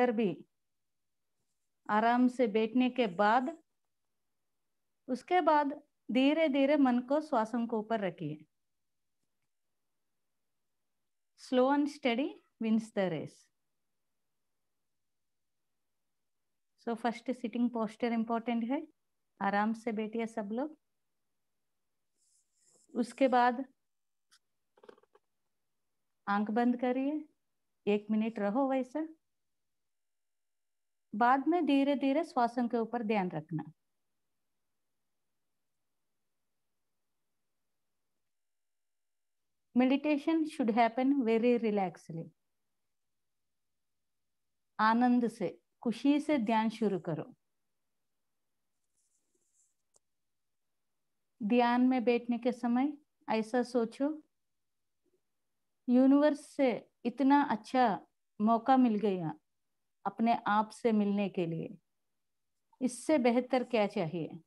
अंदर भी आराम से बैठने के बाद उसके बाद धीरे धीरे मन को श्वासों को ऊपर रखिए slow and steady wins the race so first sitting posture important है आराम से बैठिए सब लोग उसके बाद आंख बंद करिए एक मिनट रहो वैसा बाद में धीरे धीरे श्वासन के ऊपर ध्यान रखना meditation should happen very relaxedly आनंद से खुशी से ध्यान शुरू करो ध्यान में बैठने के समय ऐसा सोचो यूनिवर्स से इतना अच्छा मौका मिल गया अपने आप से मिलने के लिए इससे बेहतर क्या चाहिए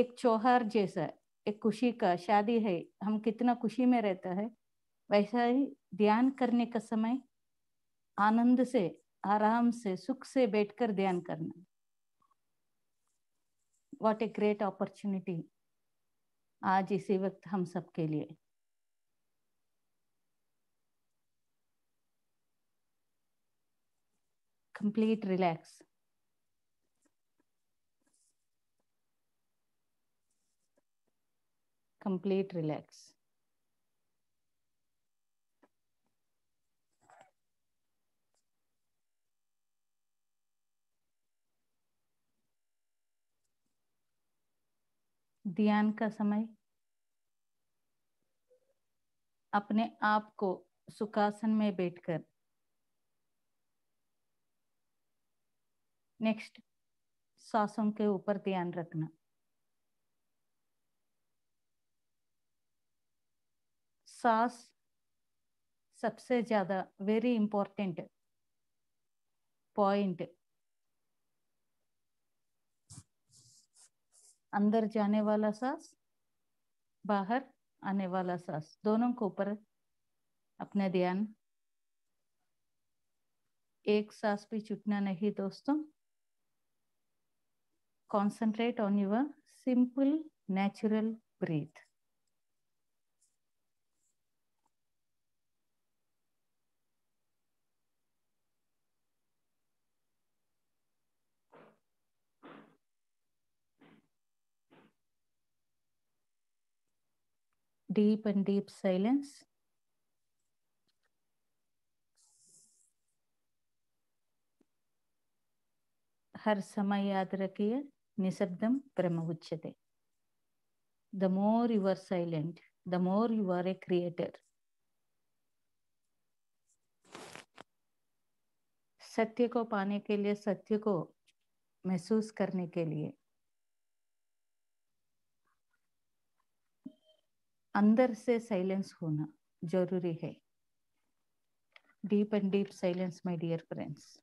एक चौहार जैसा एक खुशी का शादी है हम कितना खुशी में रहता है वैसा ही ध्यान करने का समय आनंद से आराम से सुख से बैठकर ध्यान करना वॉट ए ग्रेट अपॉर्चुनिटी आज इसी वक्त हम सबके लिए complete relax. Complete relax. ध्यान का समय अपने आप को सुखासन में बैठकर नेक्स्ट सांसों के ऊपर ध्यान रखना सांस सबसे ज्यादा वेरी इंपॉर्टेंट पॉइंट अंदर जाने वाला सांस बाहर आने वाला सांस दोनों के ऊपर अपना ध्यान एक सांस भी छुटना नहीं दोस्तों concentrate on your simple natural breath. Deep and deep silence. हर समय याद रखिए Nisabdam Brahma Uchyate. The more you are silent, the more you are a creator. सत्य को पाने के लिए सत्य को महसूस करने के लिए अंदर से साइलेंस होना जरूरी है deep and deep silence my dear friends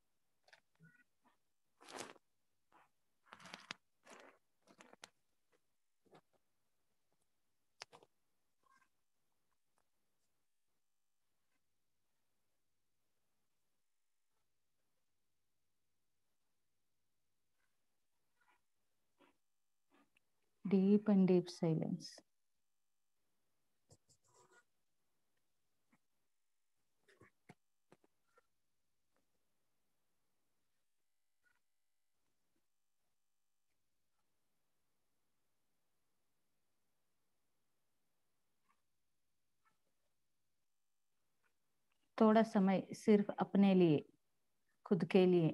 deep and deep silence. थोड़ा समय सिर्फ अपने लिए खुद के लिए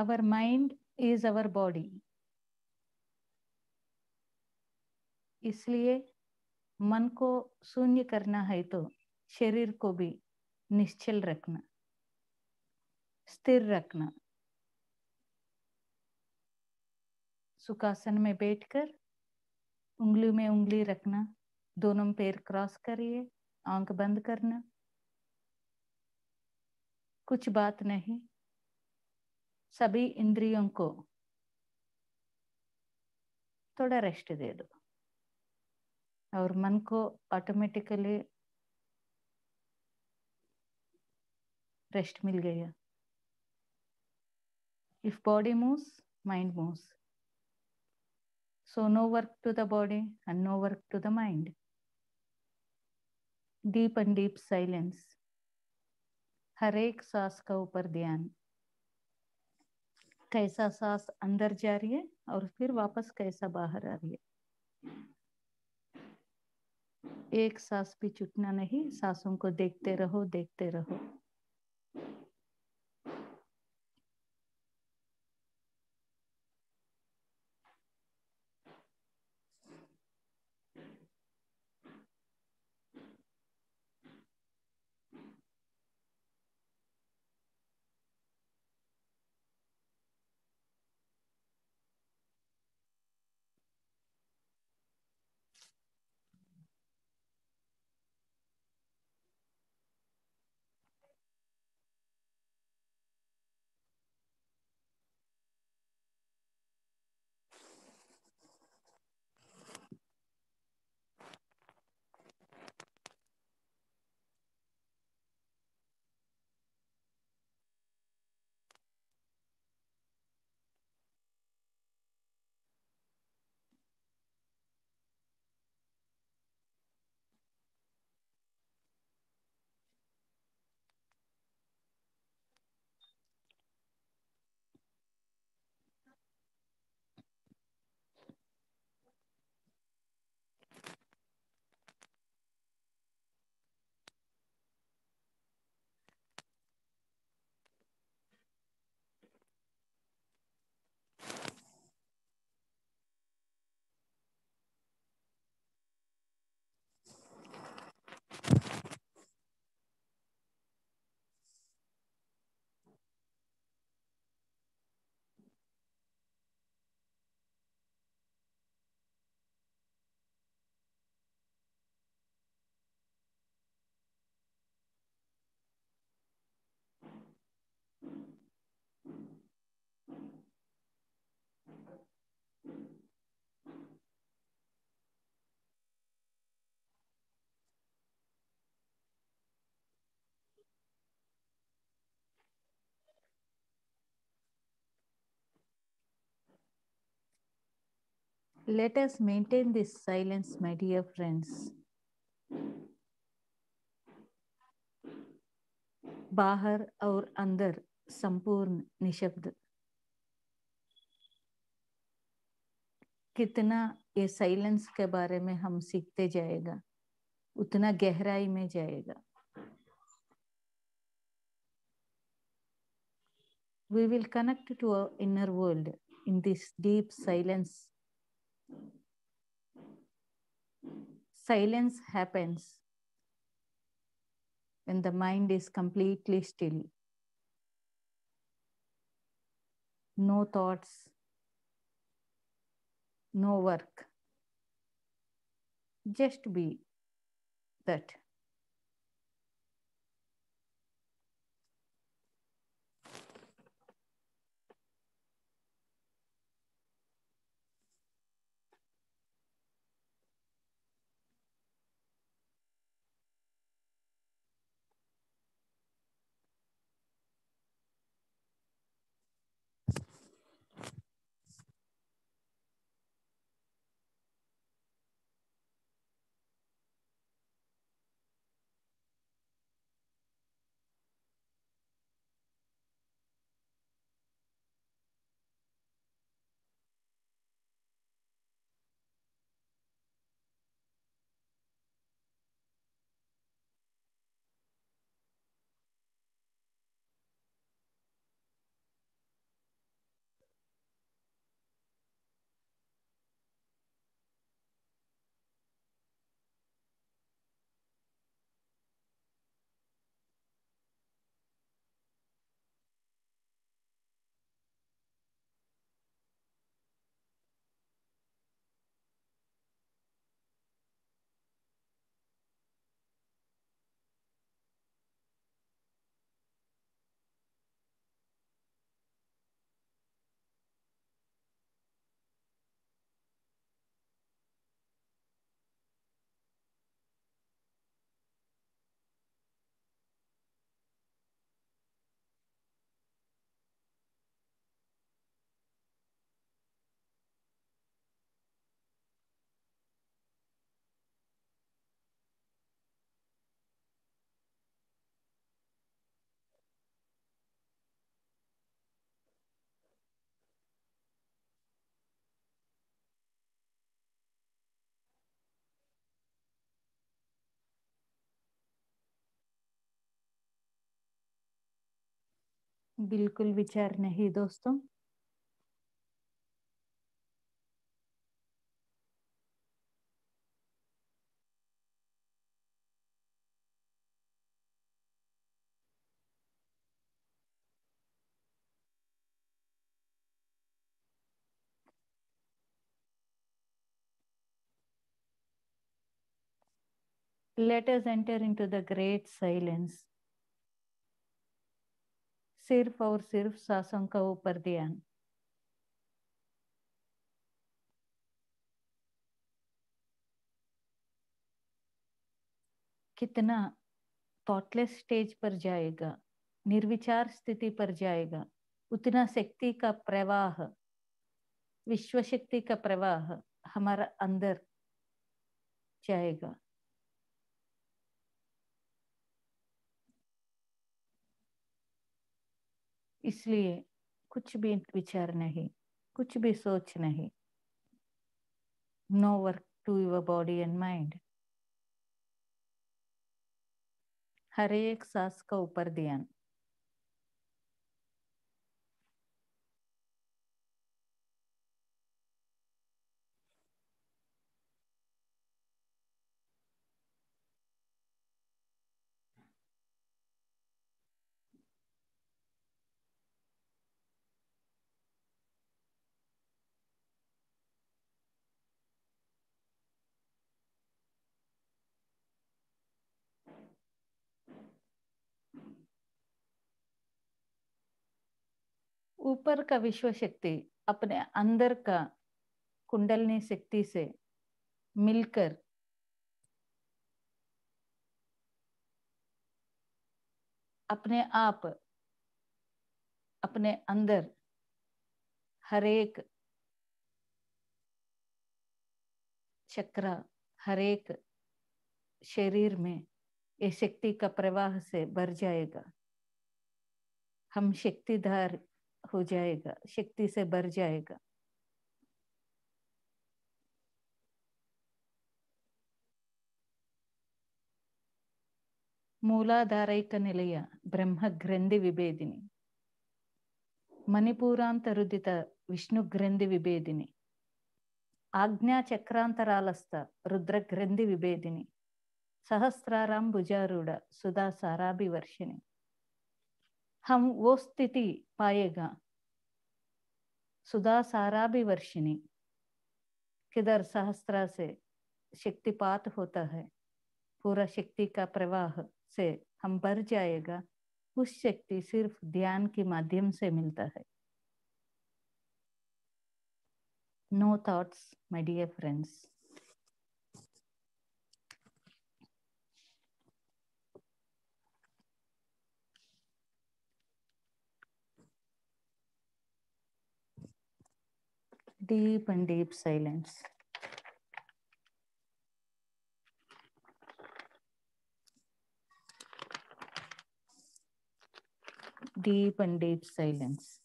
our mind is our body इसलिए मन को शून्य करना है तो शरीर को भी निश्चल रखना स्थिर रखना सुखासन में बैठकर उंगली में उंगली रखना दोनों पैर क्रॉस करिए आंख बंद करना कुछ बात नहीं सभी इंद्रियों को थोड़ा रेस्ट दे दो और मन को ऑटोमेटिकली रेस्ट मिल गया if body moves mind moves so no work to the body and no work to the mind deep and deep silence हर एक सांस का ऊपर ध्यान कैसा सांस अंदर जा रही है और फिर वापस कैसा बाहर आ रही है एक सांस भी चुटना नहीं सांसों को देखते रहो देखते रहो let us maintain this silence my dear friends बाहर और अंदर संपूर्ण निशब्द कितना ये साइलेंस के बारे में हम सीखते जाएगा उतना गहराई में जाएगा we will connect to our inner world in this deep silence silence happens when the mind is completely still. No thoughts, no work. Just be that. बिल्कुल विचार नहीं दोस्तों let us enter into the great silence सिर्फ और सिर्फ शासन का ऊपर ध्यान कितना थॉटलेस स्टेज पर जाएगा निर्विचार स्थिति पर जाएगा उतना शक्ति का प्रवाह विश्व शक्ति का प्रवाह हमारा अंदर जाएगा इसलिए कुछ भी विचार नहीं कुछ भी सोच नहीं no work to your body and mind हर एक सांस का ऊपर ध्यान ऊपर का विश्व शक्ति अपने अंदर का कुंडलनी शक्ति से मिलकर अपने आप अपने अंदर हरेक चक्र हरेक शरीर में ये शक्ति का प्रवाह से भर जाएगा हम शक्तिधार हो जाएगा शक्ति से भर जाएगा ಮೂಲಾಧಾರೈಕ ನಿಲಯ ಬ್ರಹ್ಮ ಗ್ರಂಥಿ ವಿಭೇದಿನಿ ಮಣಿಪೂರಾಂತರುದಿತ ವಿಷ್ಣು ಗ್ರಂಥಿ ವಿಭೇದಿನಿ ಆಜ್ಞಾ ಚಕ್ರಾಂತರಾಲಸ್ಥ ರುದ್ರ ಗ್ರಂಥಿ ವಿಭೇದಿನಿ ಸಹಸ್ರಾರಾಂ ಭುಜಾರೂಢ ಸುಧಾ ಸಾರಾಭಿ ವರ್ಷಿಣಿ हम वो स्थिति पाएगा सुधा सारा भी वर्षिनी किधर सहस्रा से शक्तिपात होता है पूरा शक्ति का प्रवाह से हम भर जाएगा उस शक्ति सिर्फ ध्यान के माध्यम से मिलता है no thoughts my dear friends deep and deep silence. Deep and deep silence.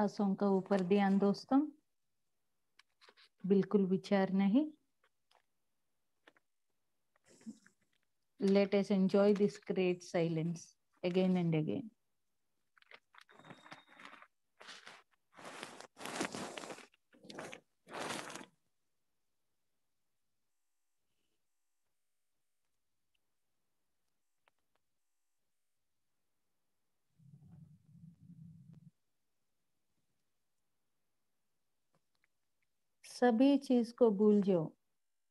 आसों का ऊपर ध्यान दोस्तों बिल्कुल विचार नहीं let's enjoy this great silence again and again सभी चीज को भूल जाओ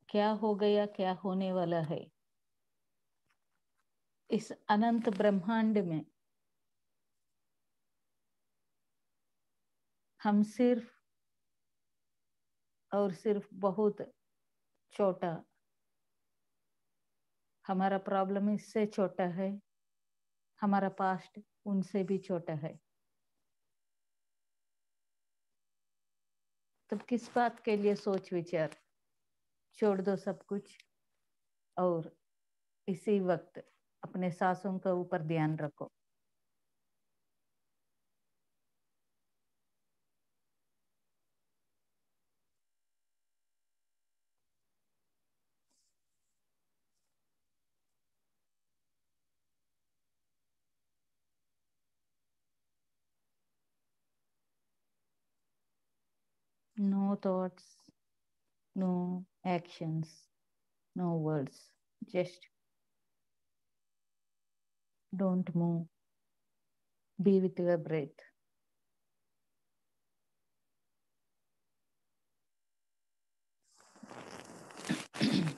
क्या हो गया क्या होने वाला है इस अनंत ब्रह्मांड में हम सिर्फ और सिर्फ बहुत छोटा हमारा प्रॉब्लम इससे छोटा है हमारा पास्ट उनसे भी छोटा है तब किस बात के लिए सोच विचार छोड़ दो सब कुछ और इसी वक्त अपने सासों के ऊपर ध्यान रखो thoughts, no actions, no words, just don't move. Be with your breath.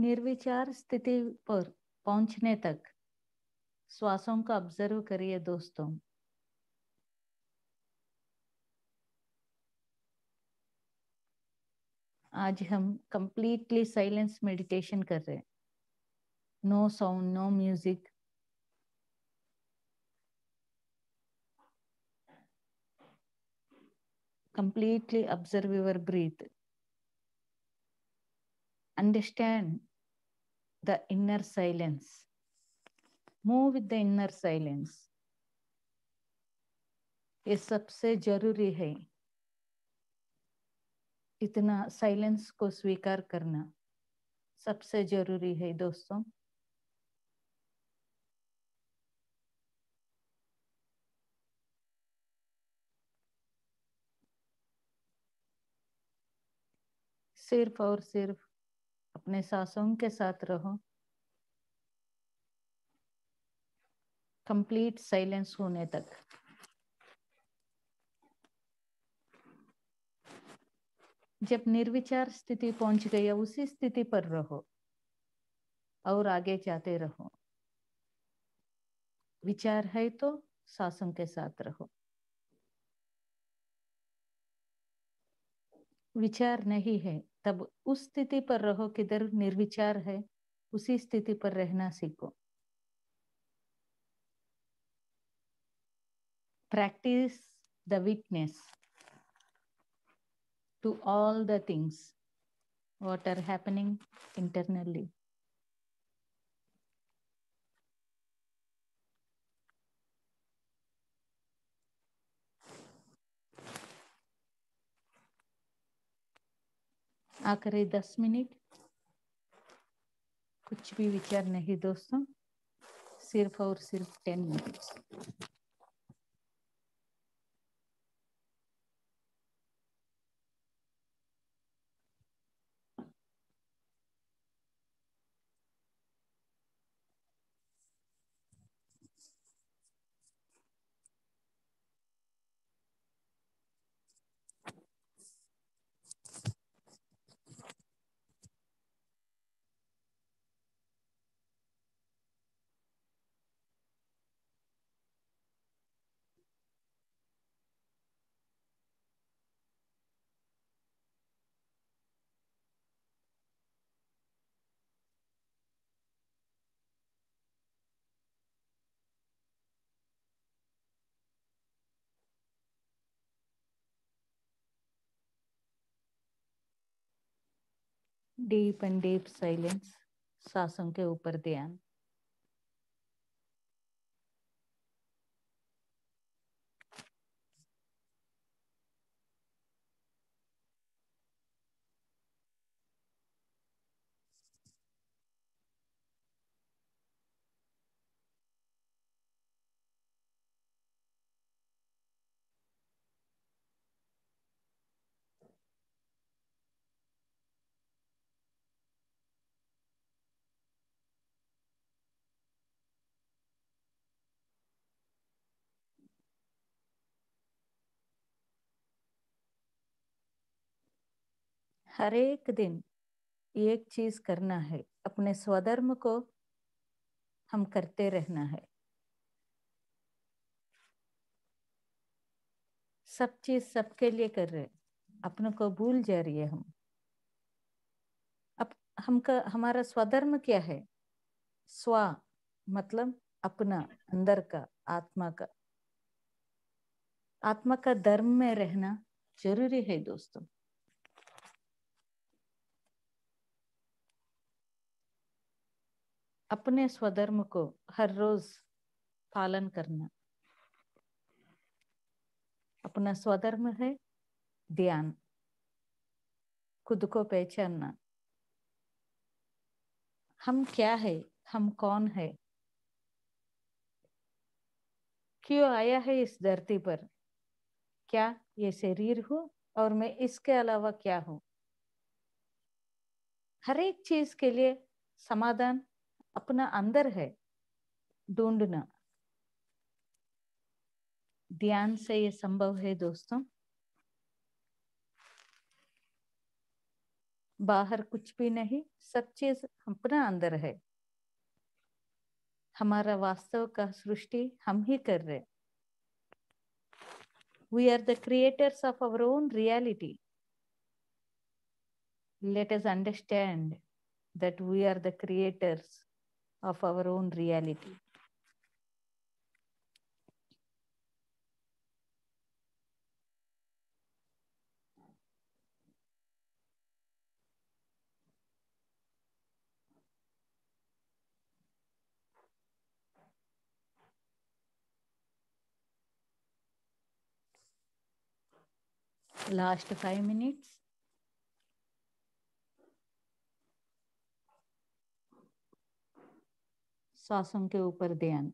निर्विचार स्थिति पर पहुंचने तक श्वासों का ऑब्जर्व करिए दोस्तों आज हम कंप्लीटली साइलेंस मेडिटेशन कर रहे हैं no sound no music completely observe your breath understand the inner silence. Move with the inner silence. ये सबसे जरूरी है इतना साइलेंस को स्वीकार करना सबसे जरूरी है दोस्तों सिर्फ और सिर्फ अपने सासों के साथ रहो कंप्लीट साइलेंस होने तक जब निर्विचार स्थिति पहुंच गई है उसी स्थिति पर रहो और आगे जाते रहो विचार है तो सासों के साथ रहो विचार नहीं है तब उस स्थिति पर रहो किधर निर्विचार है उसी स्थिति पर रहना सीखो practice the witness to all the things what are happening internally आखिरी दस मिनट कुछ भी विचार नहीं दोस्तों सिर्फ और सिर्फ ten minutes deep and deep silence सांसों के ऊपर ध्यान हर एक दिन एक चीज करना है अपने स्वधर्म को हम करते रहना है सब चीज सबके लिए कर रहे अपने को भूल जा रही है हम अब हमका हमारा स्वधर्म क्या है स्व मतलब अपना अंदर का आत्मा का आत्मा का धर्म में रहना जरूरी है दोस्तों अपने स्वधर्म को हर रोज पालन करना अपना स्वधर्म है ध्यान खुद को पहचानना हम क्या है हम कौन है क्यों आया है इस धरती पर क्या ये शरीर हो और मैं इसके अलावा क्या हूं हर एक चीज के लिए समाधान अपना अंदर है ढूंढना ध्यान से ये संभव है दोस्तों बाहर कुछ भी नहीं सब चीज अपना अंदर है हमारा वास्तव का सृष्टि हम ही कर रहे we are the creators of our own reality let us understand that we are the creators of our own reality. last five minutes. श्वासों के ऊपर ध्यान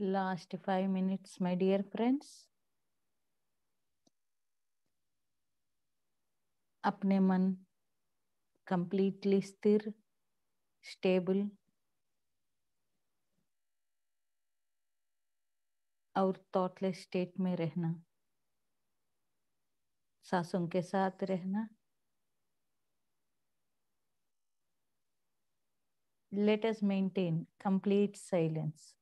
Last five minutes, my dear friends. अपने मन कंप्लीटली स्थिर स्टेबल और thoughtless state में रहना सासों के साथ रहना let us maintain complete silence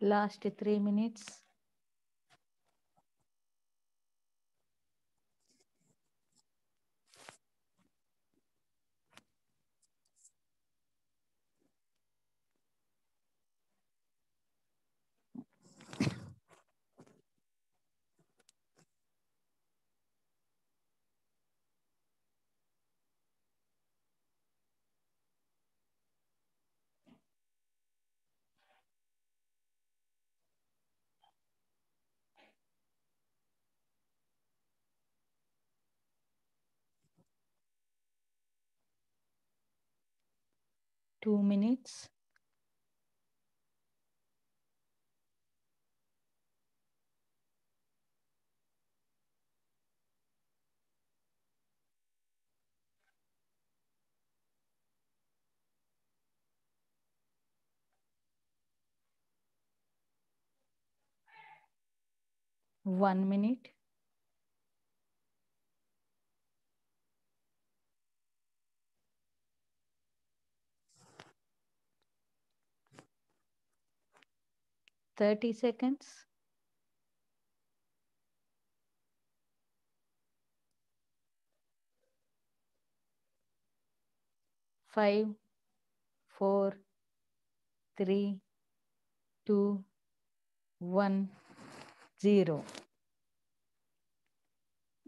last three minutes two minutes. One minute. 30 seconds. Five, four, three, two, one, zero.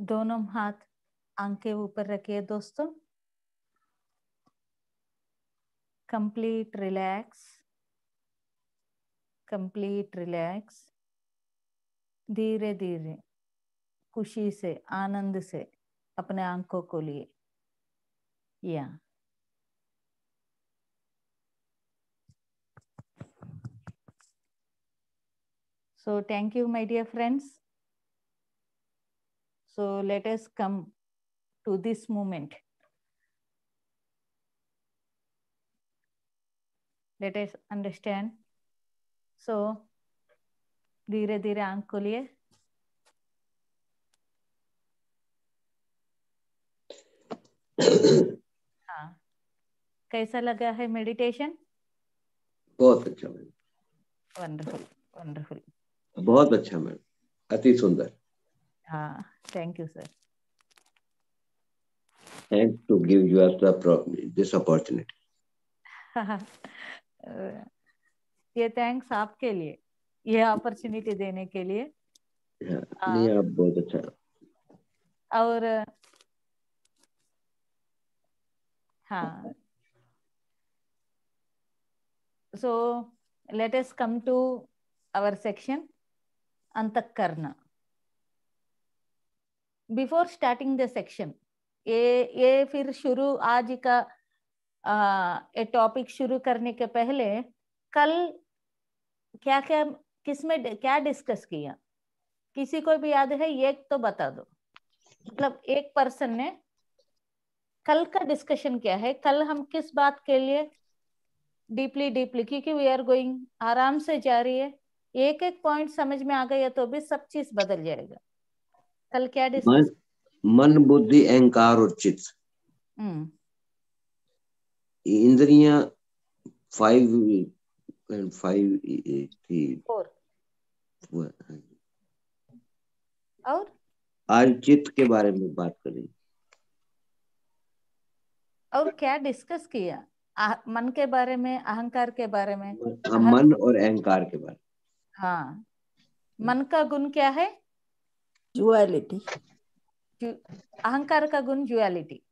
दोनों हाथ आंख के ऊपर रखिए दोस्तों कंप्लीट रिलैक्स कंप्लीट रिलैक्स धीरे धीरे खुशी से आनंद से अपने आंखों को लिए या so thank you my dear friends so let us come to this moment let us understand so धीरे धीरे आंख खोलिए हाँ। कैसा लगा है मेडिटेशन बहुत अच्छा मैम वंडरफुल वंडरफुल बहुत अच्छा मैम अति सुंदर हाँ thank you sir thank to give you the this opportunity uh, ये थैंक्स आपके लिए ये अपॉर्चुनिटी देने के लिए नहीं आप बहुत अच्छा और हाँ so let us come to our section antakarna before starting the section ये ये फिर शुरू आज का आ, टॉपिक शुरू करने के पहले कल क्या क्या किस में क्या डिस्कस किया किसी को भी याद है एक तो बता दो मतलब एक पर्सन ने कल का डिस्कशन क्या है कल हम किस बात के लिए डीपली डीपली क्योंकि वी आर गोइंग आराम से जा रही है एक एक पॉइंट समझ में आ गया तो भी सब चीज बदल जाएगा कल क्या डिस्कस मन बुद्धि अहंकार और चित्त हम्म। इंद्रिया five and five e, e, three four हाँ और अर्जित के बारे में बात करें और क्या डिस्कस किया आ, मन के बारे में अहंकार के बारे में हाँ, मन और अहंकार के बारे में हाँ मन का गुण क्या है जुअलिटी अहंकार का गुण जुअलिटी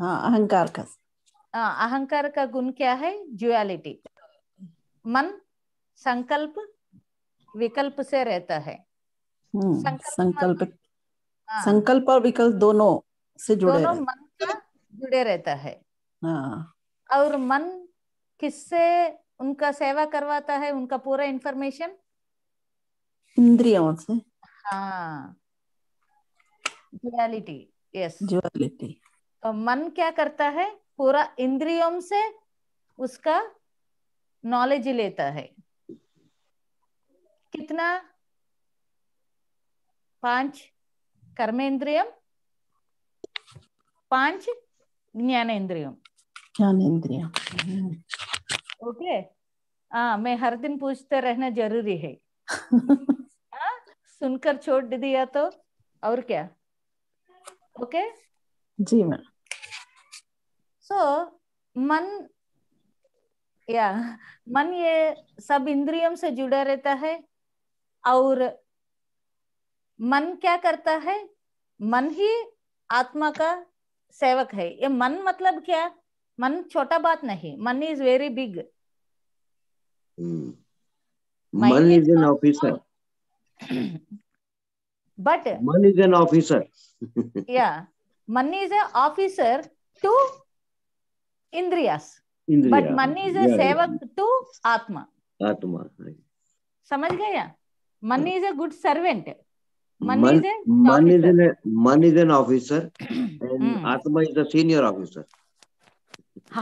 हाँ अहंकार का हाँ अहंकार का गुण क्या है जुअलिटी मन संकल्प विकल्प से रहता है हम्म, संकल्प हाँ। संकल्प, और विकल्प दोनों से जुड़े दोनों मन का जुड़े रहता है हाँ, और मन किससे उनका सेवा करवाता है उनका पूरा इंफॉर्मेशन इंद्रियों से हाँ ज्वालिटी यस ज्वालिटी तो मन क्या करता है पूरा इंद्रियों से उसका नॉलेज लेता है कितना पांच कर्मेंद्रियम पांच ज्ञानेन्द्रियम ज्ञानेन्द्रियम ओके हाँ मैं हर दिन पूछते रहना जरूरी है आ, सुनकर छोड़ दिया तो और क्या ओके okay? जी मैम सो so, मन या मन ये सब इंद्रियों से जुड़ा रहता है और मन क्या करता है मन ही आत्मा का सेवक है ये मन मतलब क्या मन छोटा बात नहीं मन इज वेरी बिग मन इज एन ऑफिसर बट मन इज एन ऑफिसर या मन इज ए ऑफिसर टू इंद्रियास बट मन इज अ सेवक टू आत्मा आत्मा समझ गया मन इज अ गुड सर्वेंट मन इज मन इज एन मन इज एन ऑफिसर एंड आत्मा इज द सीनियर ऑफिसर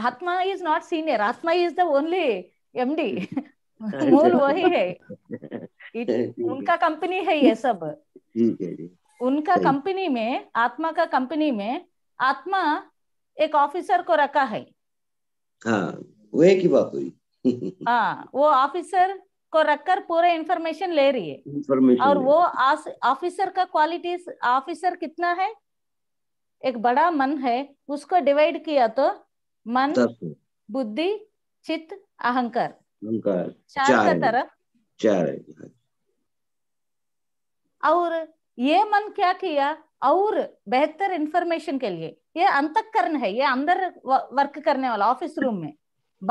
आत्मा इज नॉट सीनियर आत्मा इज द ओनली एमडी मूल वही है इत, उनका कंपनी है ये सब उनका कंपनी में आत्मा का कंपनी में आत्मा एक ऑफिसर को रखा है हाँ वही की बात हुई हाँ वो ऑफिसर को रखकर पूरे इंफॉर्मेशन ले रही है information और वो ऑफिसर का क्वालिटी ऑफिसर कितना है एक बड़ा मन है उसको डिवाइड किया तो मन तो। बुद्धि चित्त अहंकार चार तरफ चार हाँ। और ये मन क्या किया और बेहतर इंफॉर्मेशन के लिए ये अंतकरण है ये अंदर वर्क करने वाला ऑफिस रूम में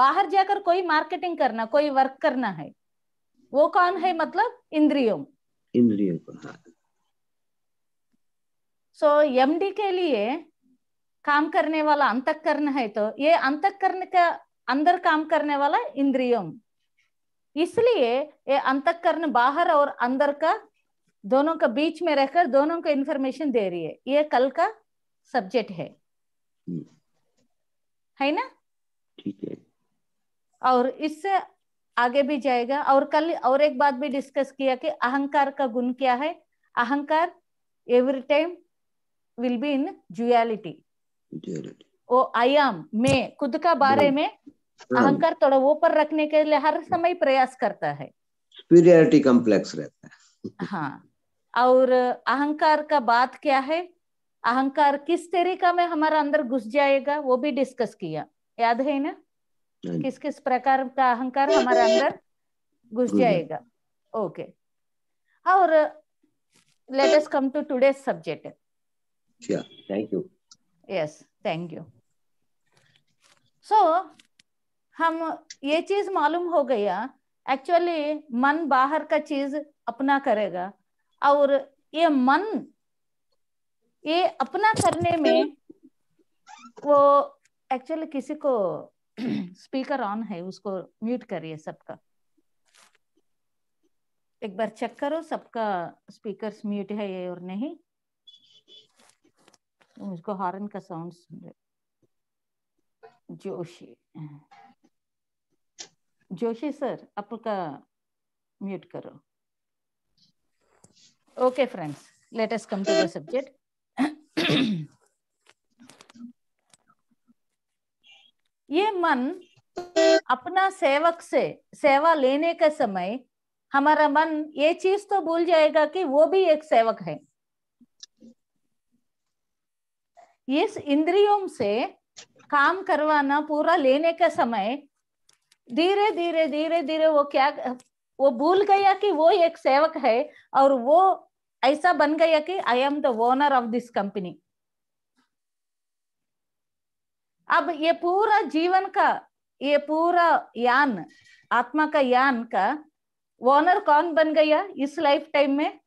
बाहर जाकर कोई मार्केटिंग करना कोई वर्क करना है वो कौन है मतलब इंद्रियों इंद्रियों का सो हाँ। so, एमडी के लिए काम करने वाला अंतकरण है तो ये अंतकरण का अंदर काम करने वाला इंद्रियों इसलिए ये अंतकरण बाहर और अंदर का दोनों का बीच में रहकर दोनों को इन्फॉर्मेशन दे रही है ये कल का सब्जेक्ट है hmm. है ना ठीक है और इससे आगे भी जाएगा और कल और एक बात भी डिस्कस किया कि अहंकार का गुण क्या है अहंकार every time will be in duality वो आई एम मैं खुद का बारे hmm. में hmm. अहंकार थोड़ा ऊपर रखने के लिए हर समय प्रयास करता है कॉम्प्लेक्स रहता है हाँ और अहंकार का बात क्या है अहंकार किस तरीका में हमारा अंदर घुस जाएगा वो भी डिस्कस किया याद है ना हाँ। किस किस प्रकार का अहंकार हाँ, हमारे हाँ, अंदर घुस जाएगा ओके और let us come to today subject thank you yes thank you so हम ये चीज मालूम हो गया एक्चुअली मन बाहर का चीज अपना करेगा और ये मन ये अपना करने में वो एक्चुअली किसी को स्पीकर ऑन है उसको म्यूट करिए सबका एक बार चेक करो सबका स्पीकर म्यूट है ये और नहीं मुझको हॉर्न का साउंड सुन रहे जोशी जोशी सर आपका म्यूट करो okay friends let us come to the subject ये मन अपना सेवक से सेवा लेने के समय हमारा मन ये चीज तो भूल जाएगा कि वो भी एक सेवक है इस इंद्रियों से काम करवाना पूरा लेने के समय धीरे धीरे धीरे धीरे वो क्या वो भूल गया कि वो एक सेवक है और वो ऐसा बन गया कि I am the owner of this company अब ये पूरा जीवन का ये पूरा यान आत्मा का यान का ओनर कौन बन गया इस लाइफ टाइम में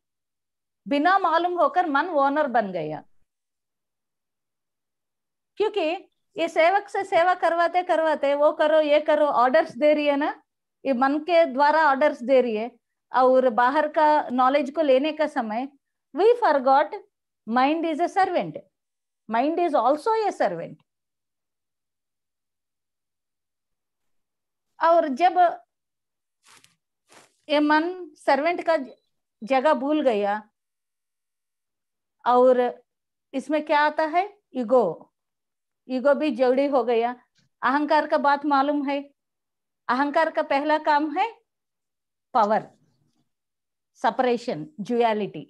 बिना मालूम होकर मन ओनर बन गया क्योंकि ये सेवक से सेवा करवाते करवाते वो करो ये करो ऑर्डर्स दे रही है ना ये मन के द्वारा ऑर्डर्स दे रही है और बाहर का नॉलेज को लेने का समय we got mind is a servant mind is also a servant और जब ये मन सर्वेंट का जगह भूल गया और इसमें क्या आता है ईगो ईगो भी जोड़ी हो गया अहंकार का बात मालूम है अहंकार का पहला काम है पावर separation, duality.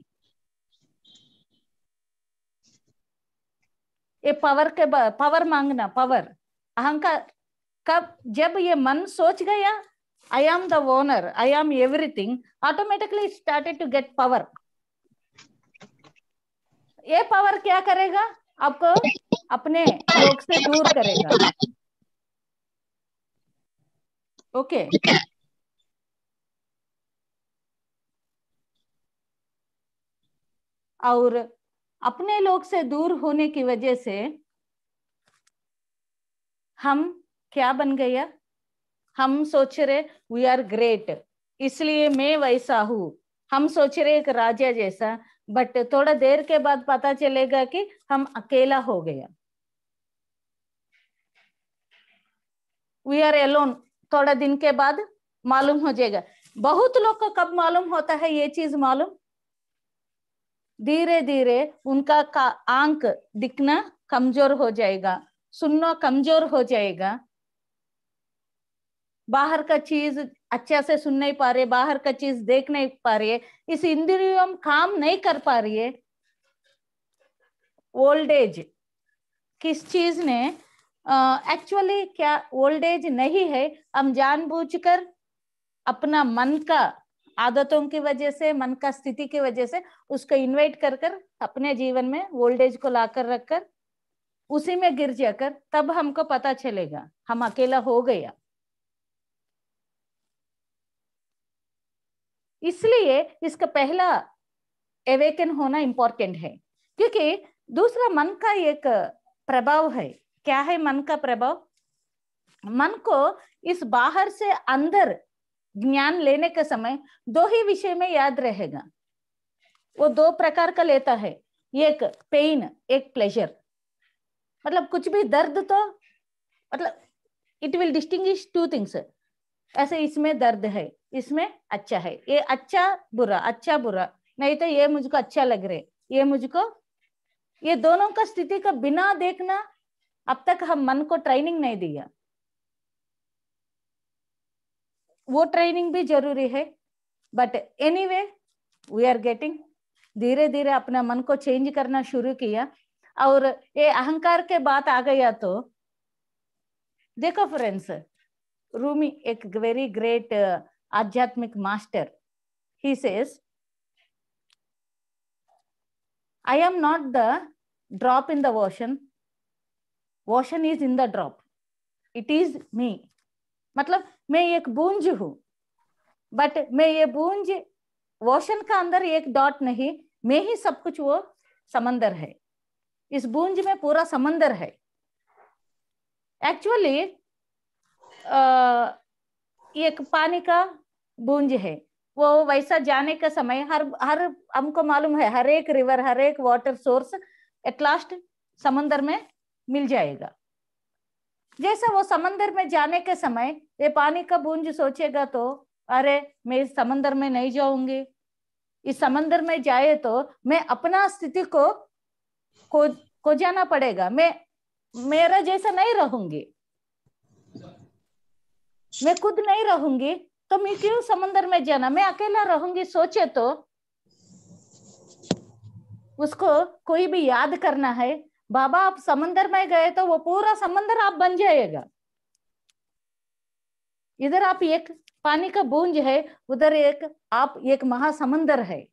ये पावर के पावर मांगना पावर अहंकार कब जब ये मन सोच गया I am the owner I am everything automatically started to get power ये पावर क्या करेगा आपको अपने लोग से दूर करेगा ओके okay. और अपने लोग से दूर होने की वजह से हम क्या बन गया हम सोच रहे वी आर ग्रेट इसलिए मैं वैसा हूं हम सोच रहे एक राजा जैसा बट थोड़ा देर के बाद पता चलेगा कि हम अकेला हो गया वी आर एलोन थोड़ा दिन के बाद मालूम हो जाएगा बहुत लोग को कब मालूम होता है ये चीज मालूम धीरे धीरे उनका का आंक दिखना कमजोर हो जाएगा सुनना कमजोर हो जाएगा बाहर का चीज अच्छा से सुन नहीं पा रहे बाहर का चीज देख नहीं पा रहे इस इंद्रियों हम काम नहीं कर पा रही है ओल्ड एज किस चीज ने एक्चुअली uh, क्या ओल्ड एज नहीं है हम जानबूझकर अपना मन का आदतों की वजह से मन का स्थिति की वजह से उसको इनवाइट कर कर अपने जीवन में ओल्ड एज को लाकर रखकर उसी में गिर जाकर तब हमको पता चलेगा हम अकेला हो गया इसलिए इसका पहला एवेकन होना इम्पोर्टेंट है क्योंकि दूसरा मन का एक प्रभाव है क्या है मन का प्रभाव मन को इस बाहर से अंदर ज्ञान लेने के समय दो ही विषय में याद रहेगा वो दो प्रकार का लेता है एक पेन एक प्लेजर मतलब कुछ भी दर्द तो मतलब it will distinguish two things ऐसे इसमें दर्द है इसमें अच्छा है ये अच्छा बुरा अच्छा बुरा नहीं तो ये मुझको अच्छा लग रहे ये मुझको ये दोनों का स्थिति का बिना देखना अब तक हम मन को ट्रेनिंग नहीं दिया वो ट्रेनिंग भी जरूरी है but anyway we are getting धीरे धीरे अपना मन को चेंज करना शुरू किया और ये अहंकार के बात आ गया तो देखो फ्रेंड्स रूमी एक वेरी ग्रेट uh, आध्यात्मिक मास्टर ही says I am not the drop in the ocean ocean is in the drop it is me मतलब मैं एक बूंज हूं बट मैं ये बूंज ओशन का अंदर एक डॉट नहीं मैं ही सब कुछ वो समंदर है इस बूंज में पूरा समंदर है एक्चुअली एक पानी का बूंज है वो वैसा जाने का समय हर हर हमको मालूम है हर एक रिवर हर एक वाटर सोर्स एट लास्ट समंदर में मिल जाएगा जैसे वो समंदर में जाने के समय ये पानी का बूंज सोचेगा तो अरे मैं इस समंदर में नहीं जाऊंगी इस समंदर में जाए तो मैं अपना स्थिति को को, को जाना पड़ेगा मैं मेरा जैसा नहीं रहूंगी मैं खुद नहीं रहूंगी तो मैं क्यों समंदर में जाना मैं अकेला रहूंगी सोचे तो उसको कोई भी याद करना है बाबा आप समंदर में गए तो वो पूरा समंदर आप बन जाएगा इधर आप एक पानी का बूंज है उधर एक आप एक महासमंदर है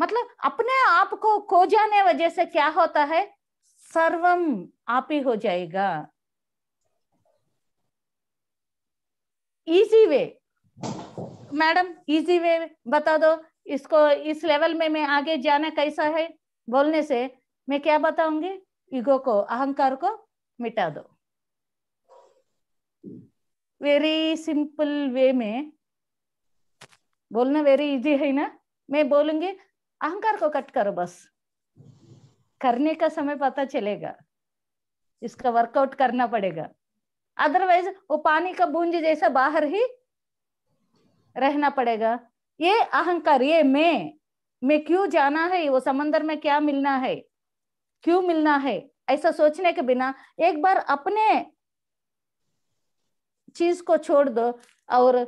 मतलब अपने आप को खो जाने वजह से क्या होता है सर्वम आप ही हो जाएगा easy way madam easy way बता दो इसको इस लेवल में मैं आगे जाना कैसा है बोलने से मैं क्या बताऊंगी ईगो को अहंकार को मिटा दो वेरी सिंपल वे में बोलना वेरी इजी है ना मैं बोलूंगी अहंकार को कट करो बस करने का समय पता चलेगा इसका वर्कआउट करना पड़ेगा अदरवाइज वो पानी का बूंज जैसा बाहर ही रहना पड़ेगा ये अहंकार ये मैं मैं क्यों जाना है वो समंदर में क्या मिलना है क्यों मिलना है ऐसा सोचने के बिना एक बार अपने चीज को छोड़ दो और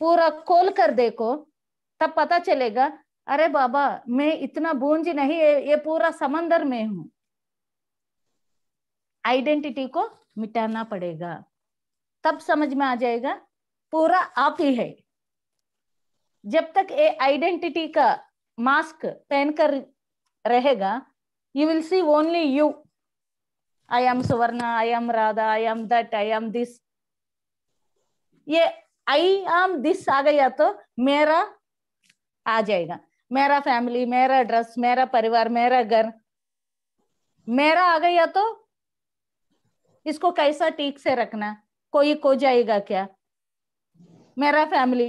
पूरा खोल कर देखो तब पता चलेगा अरे बाबा मैं इतना बूंज नहीं है ये पूरा समंदर में हूं आइडेंटिटी को मिटाना पड़ेगा तब समझ में आ जाएगा पूरा आप ही है जब तक ये आइडेंटिटी का मास्क पहनकर रहेगा you will see only you i am suvarna i am radha i am that i am this ये आई एम दिस आ गया तो मेरा आ जाएगा मेरा फैमिली मेरा ड्रेस मेरा परिवार मेरा घर मेरा आ गया तो इसको कैसा ठीक से रखना कोई को जाएगा क्या मेरा फैमिली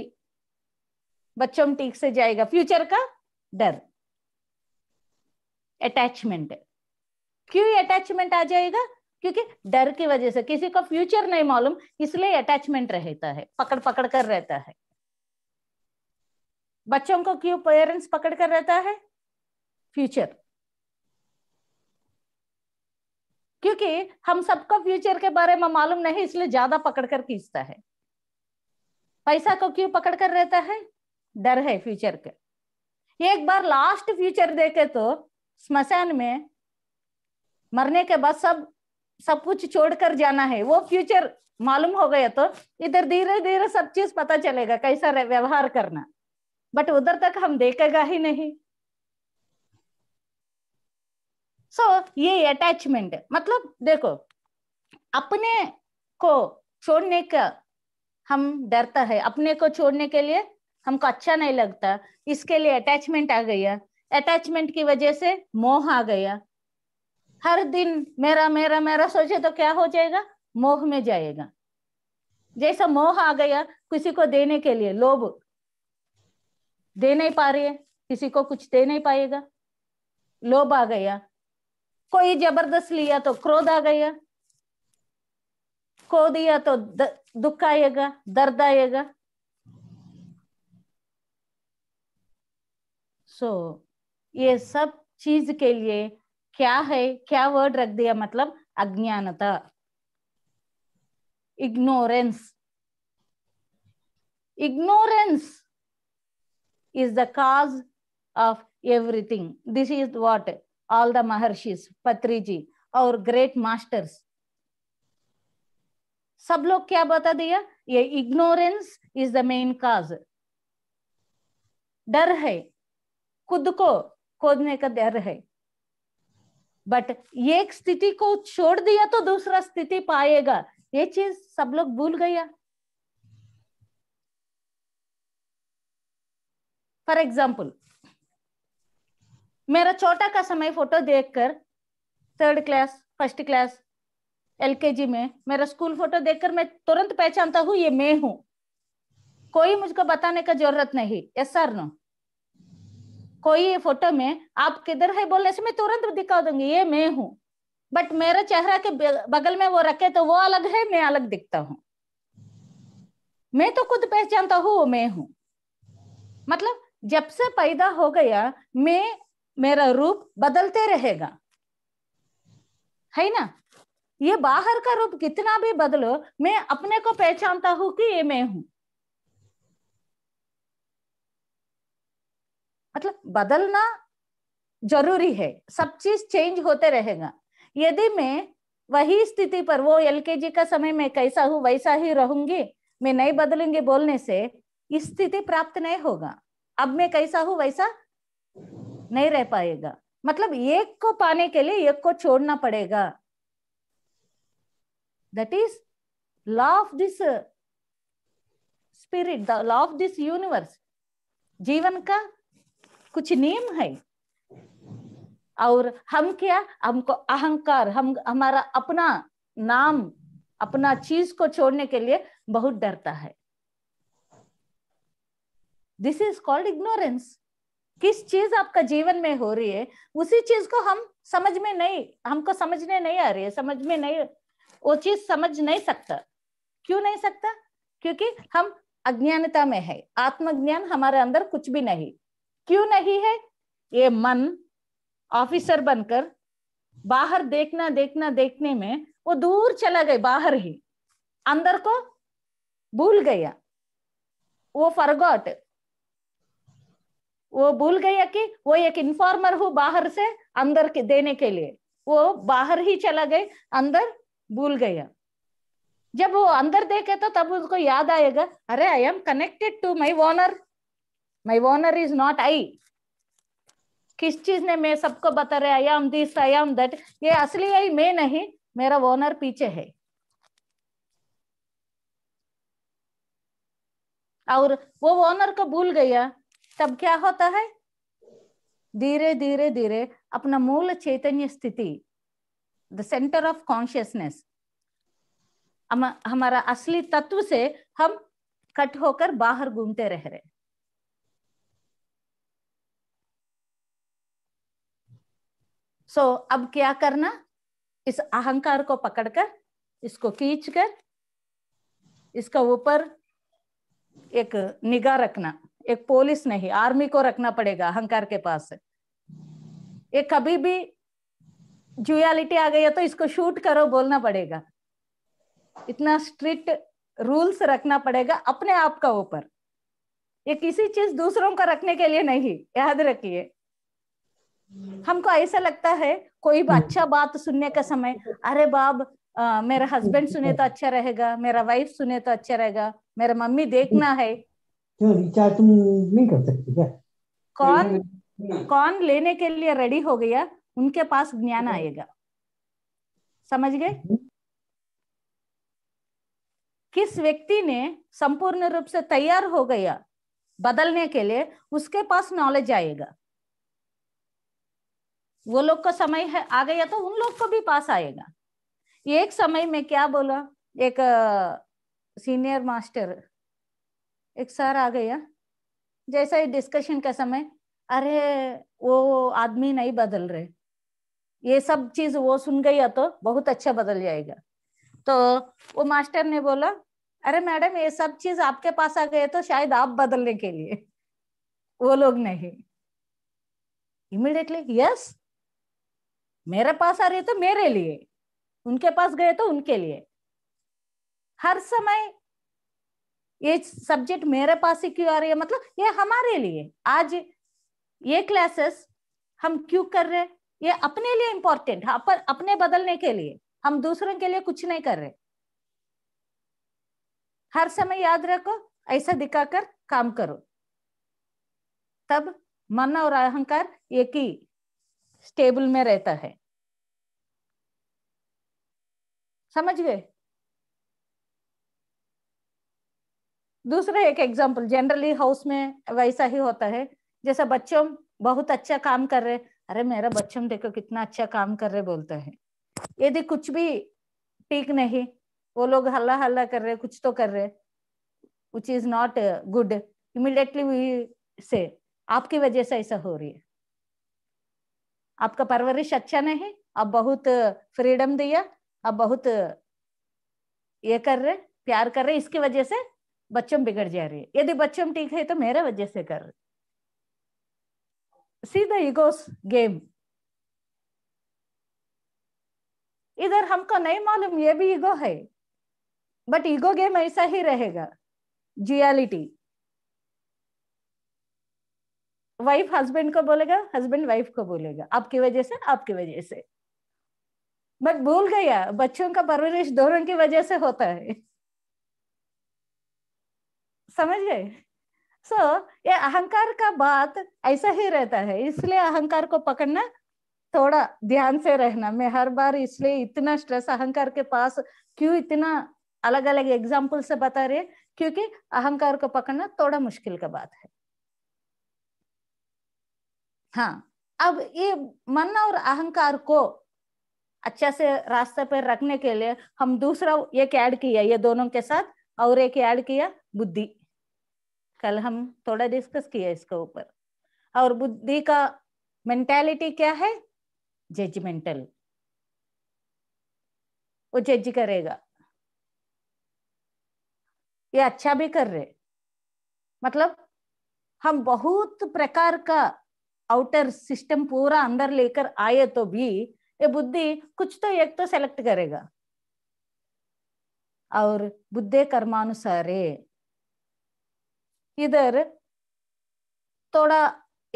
बच्चों ठीक से जाएगा फ्यूचर का डर अटैचमेंट है क्यों ये अटैचमेंट आ जाएगा क्योंकि डर की वजह से किसी को फ्यूचर नहीं मालूम इसलिए अटैचमेंट रहता है पकड़ पकड़ कर रहता है बच्चों को क्यों पेरेंट्स पकड़ कर रहता है फ्यूचर क्योंकि हम सबको फ्यूचर के बारे में मालूम नहीं इसलिए ज्यादा पकड़ कर खींचता है पैसा को क्यों पकड़ कर रहता है डर है फ्यूचर के एक बार लास्ट फ्यूचर देखे तो स्मशान में मरने के बाद सब सब कुछ छोड़कर जाना है वो फ्यूचर मालूम हो गया तो इधर धीरे धीरे सब चीज पता चलेगा कैसा व्यवहार करना बट उधर तक हम देखेगा ही नहीं सो so, ये अटैचमेंट मतलब देखो अपने को छोड़ने का हम डरता है अपने को छोड़ने के लिए हमको अच्छा नहीं लगता इसके लिए अटैचमेंट आ गया अटैचमेंट की वजह से मोह आ गया हर दिन मेरा मेरा मेरा सोचे तो क्या हो जाएगा मोह में जाएगा जैसा मोह आ गया किसी को देने के लिए लोभ दे नहीं पा रही है किसी को कुछ दे नहीं पाएगा लोभ आ गया कोई जबरदस्त लिया तो क्रोध आ गया खो दिया तो दुख आएगा दर्द आएगा सो so, ये सब चीज के लिए क्या है क्या वर्ड रख दिया मतलब अज्ञानता ignorance ignorance is the cause of everything this is what all the Patri ji और ग्रेट मास्टर्स सब लोग क्या बता दिया ये ignorance is the main cause डर है खुद को खोदने का डर है बट ये एक स्थिति को छोड़ दिया तो दूसरा स्थिति पाएगा ये चीज सब लोग भूल गया फॉर एग्जाम्पल मेरा छोटा का समय फोटो देखकर third class first class LKG में मेरा स्कूल फोटो देखकर मैं तुरंत पहचानता हूं ये मैं हूं कोई मुझको बताने का जरूरत नहीं यस सर नो कोई फोटो में आप किधर है बोलने से मैं तुरंत दिखा दूंगी ये मैं हूँ बट मेरा चेहरा के बगल में वो रखे तो वो अलग है मैं अलग दिखता हूँ मैं तो खुद पहचानता हूँ वो मैं हूँ मतलब जब से पैदा हो गया मैं मेरा रूप बदलते रहेगा है ना ये बाहर का रूप कितना भी बदलो मैं अपने को पहचानता हूँ कि ये मैं हूँ मतलब बदलना जरूरी है सब चीज चेंज होते रहेगा यदि मैं वही स्थिति पर वो एलकेजी का समय में कैसा हूँ वैसा ही रहूंगी मैं नहीं बदलूंगी बोलने से स्थिति प्राप्त नहीं होगा अब मैं कैसा हूँ वैसा नहीं रह पाएगा मतलब एक को पाने के लिए एक को छोड़ना पड़ेगा that is law of this spirit the law of this universe जीवन का कुछ नियम है और हम क्या हमको अहंकार हम हमारा अपना नाम अपना चीज को छोड़ने के लिए बहुत डरता है दिस इज कॉल्ड इग्नोरेंस किस चीज आपका जीवन में हो रही है उसी चीज को हम समझ में नहीं हमको समझने नहीं आ रही है समझ में नहीं वो चीज समझ नहीं सकता क्यों नहीं सकता क्योंकि हम अज्ञानता में है आत्मज्ञान हमारे अंदर कुछ भी नहीं क्यों नहीं है ये मन ऑफिसर बनकर बाहर देखना देखना देखने में वो दूर चला गए बाहर ही अंदर को भूल गया वो फरगॉट वो भूल गया कि वो एक इन्फॉर्मर हूँ बाहर से अंदर के देने के लिए वो बाहर ही चला गए अंदर भूल गया जब वो अंदर देखे तो तब उसको याद आएगा अरे I am connected to my owner my owner is not I किस चीज ने मैं सबको बता रहे I am this I am that ये असली आई मैं नहीं मेरा ओनर पीछे है और वो ओनर को भूल गया तब क्या होता है धीरे धीरे धीरे अपना मूल चैतन्य स्थिति द सेंटर ऑफ कॉन्शियसनेस हमारा असली तत्व से हम कट होकर बाहर घूमते रह रहे सो so, अब क्या करना इस अहंकार को पकड़कर इसको खींच कर इसका ऊपर एक निगाह रखना एक पोलिस नहीं आर्मी को रखना पड़ेगा अहंकार के पास ये कभी भी जुआलिटी आ गई है तो इसको शूट करो बोलना पड़ेगा इतना स्ट्रिक्ट रूल्स रखना पड़ेगा अपने आप का ऊपर ये किसी चीज दूसरों का रखने के लिए नहीं याद रखिए हमको ऐसा लगता है कोई भी हम्म। अच्छा बात सुनने का समय अरे बाब आ, मेरा हस्बैंड सुने तो अच्छा रहेगा मेरा वाइफ सुने तो अच्छा रहेगा मेरा मम्मी देखना है क्यों तो विचार तुम नहीं कर सकते क्या कौन कौन लेने के लिए रेडी हो गया उनके पास ज्ञान हम्म। आएगा समझ गए हम्म। किस व्यक्ति ने संपूर्ण रूप से तैयार हो गया बदलने के लिए उसके पास नॉलेज आएगा वो लोग का समय है आ गया तो उन लोग को भी पास आएगा एक समय में क्या बोला एक सीनियर मास्टर एक सर आ गया जैसा ही डिस्कशन का समय अरे वो आदमी नहीं बदल रहे ये सब चीज वो सुन गया तो बहुत अच्छा बदल जाएगा तो वो मास्टर ने बोला अरे मैडम ये सब चीज आपके पास आ गए तो शायद आप बदलने के लिए वो लोग नहीं इमिडिएटली यस मेरे पास आ रही है तो मेरे लिए उनके पास गए तो उनके लिए हर समय ये सब्जेक्ट मेरे पास ही क्यों आ रही है मतलब ये हमारे लिए आज ये क्लासेस हम क्यों कर रहे ये अपने लिए इंपॉर्टेंट अपन अपने बदलने के लिए हम दूसरों के लिए कुछ नहीं कर रहे हर समय याद रखो ऐसा दिखाकर काम करो तब मन और अहंकार एक ही स्टेबल में रहता है समझ गए दूसरा एक एग्जाम्पल जनरली हाउस में वैसा ही होता है जैसा बच्चों बहुत अच्छा काम कर रहे अरे मेरा बच्चों देखो कितना अच्छा काम कर रहे बोलता है यदि कुछ भी ठीक नहीं वो लोग हल्ला हल्ला कर रहे कुछ तो कर रहे which is not good immediately we say आपकी वजह से ऐसा हो रही है आपका परवरिश अच्छा नहीं है आप बहुत फ्रीडम दिया आप बहुत ये कर रहे प्यार कर रहे इसकी वजह से बच्चों बिगड़ जा रही है यदि बच्चों ठीक है तो मेरे वजह से कर रहे सी द गेम इधर हमको नहीं मालूम ये भी ईगो है बट ईगो गेम ऐसा ही रहेगा जियालिटी वाइफ हस्बैंड को बोलेगा हस्बैंड वाइफ को बोलेगा आपकी वजह से आपकी वजह से बट भूल गया बच्चों का परवरिश दोनों की वजह से होता है समझ गए सो so, ये अहंकार का बात ऐसा ही रहता है इसलिए अहंकार को पकड़ना थोड़ा ध्यान से रहना मैं हर बार इसलिए इतना स्ट्रेस अहंकार के पास क्यों इतना अलग अलग एग्जाम्पल से बता रहे क्योंकि अहंकार को पकड़ना थोड़ा मुश्किल का बात है हाँ अब ये मन और अहंकार को अच्छा से रास्ते पर रखने के लिए हम दूसरा एक ऐड किया ये दोनों के साथ और एक ऐड किया बुद्धि कल हम थोड़ा डिस्कस किया इसके ऊपर और बुद्धि का मेंटेलिटी क्या है जजमेंटल वो जज करेगा ये अच्छा भी कर रहे मतलब हम बहुत प्रकार का आउटर सिस्टम पूरा अंदर लेकर आए तो भी ये बुद्धि कुछ तो एक तो सेलेक्ट करेगा और बुद्धे कर्मानुसारे इधर थोड़ा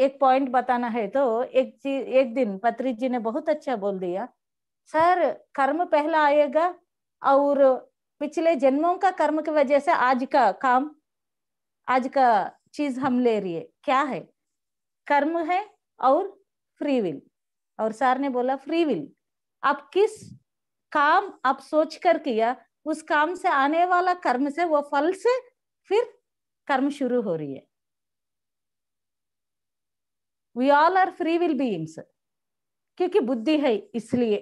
एक पॉइंट बताना है तो एक चीज एक दिन पत्री जी ने बहुत अच्छा बोल दिया सर कर्म पहला आएगा और पिछले जन्मों का कर्म की वजह से आज का काम आज का चीज हम ले रही है क्या है कर्म है और फ्री विल और सार ने बोला फ्री विल आप किस काम आप सोच कर किया उस काम से आने वाला कर्म से वो फल से फिर कर्म शुरू हो रही है we all are free will beings क्योंकि बुद्धि है इसलिए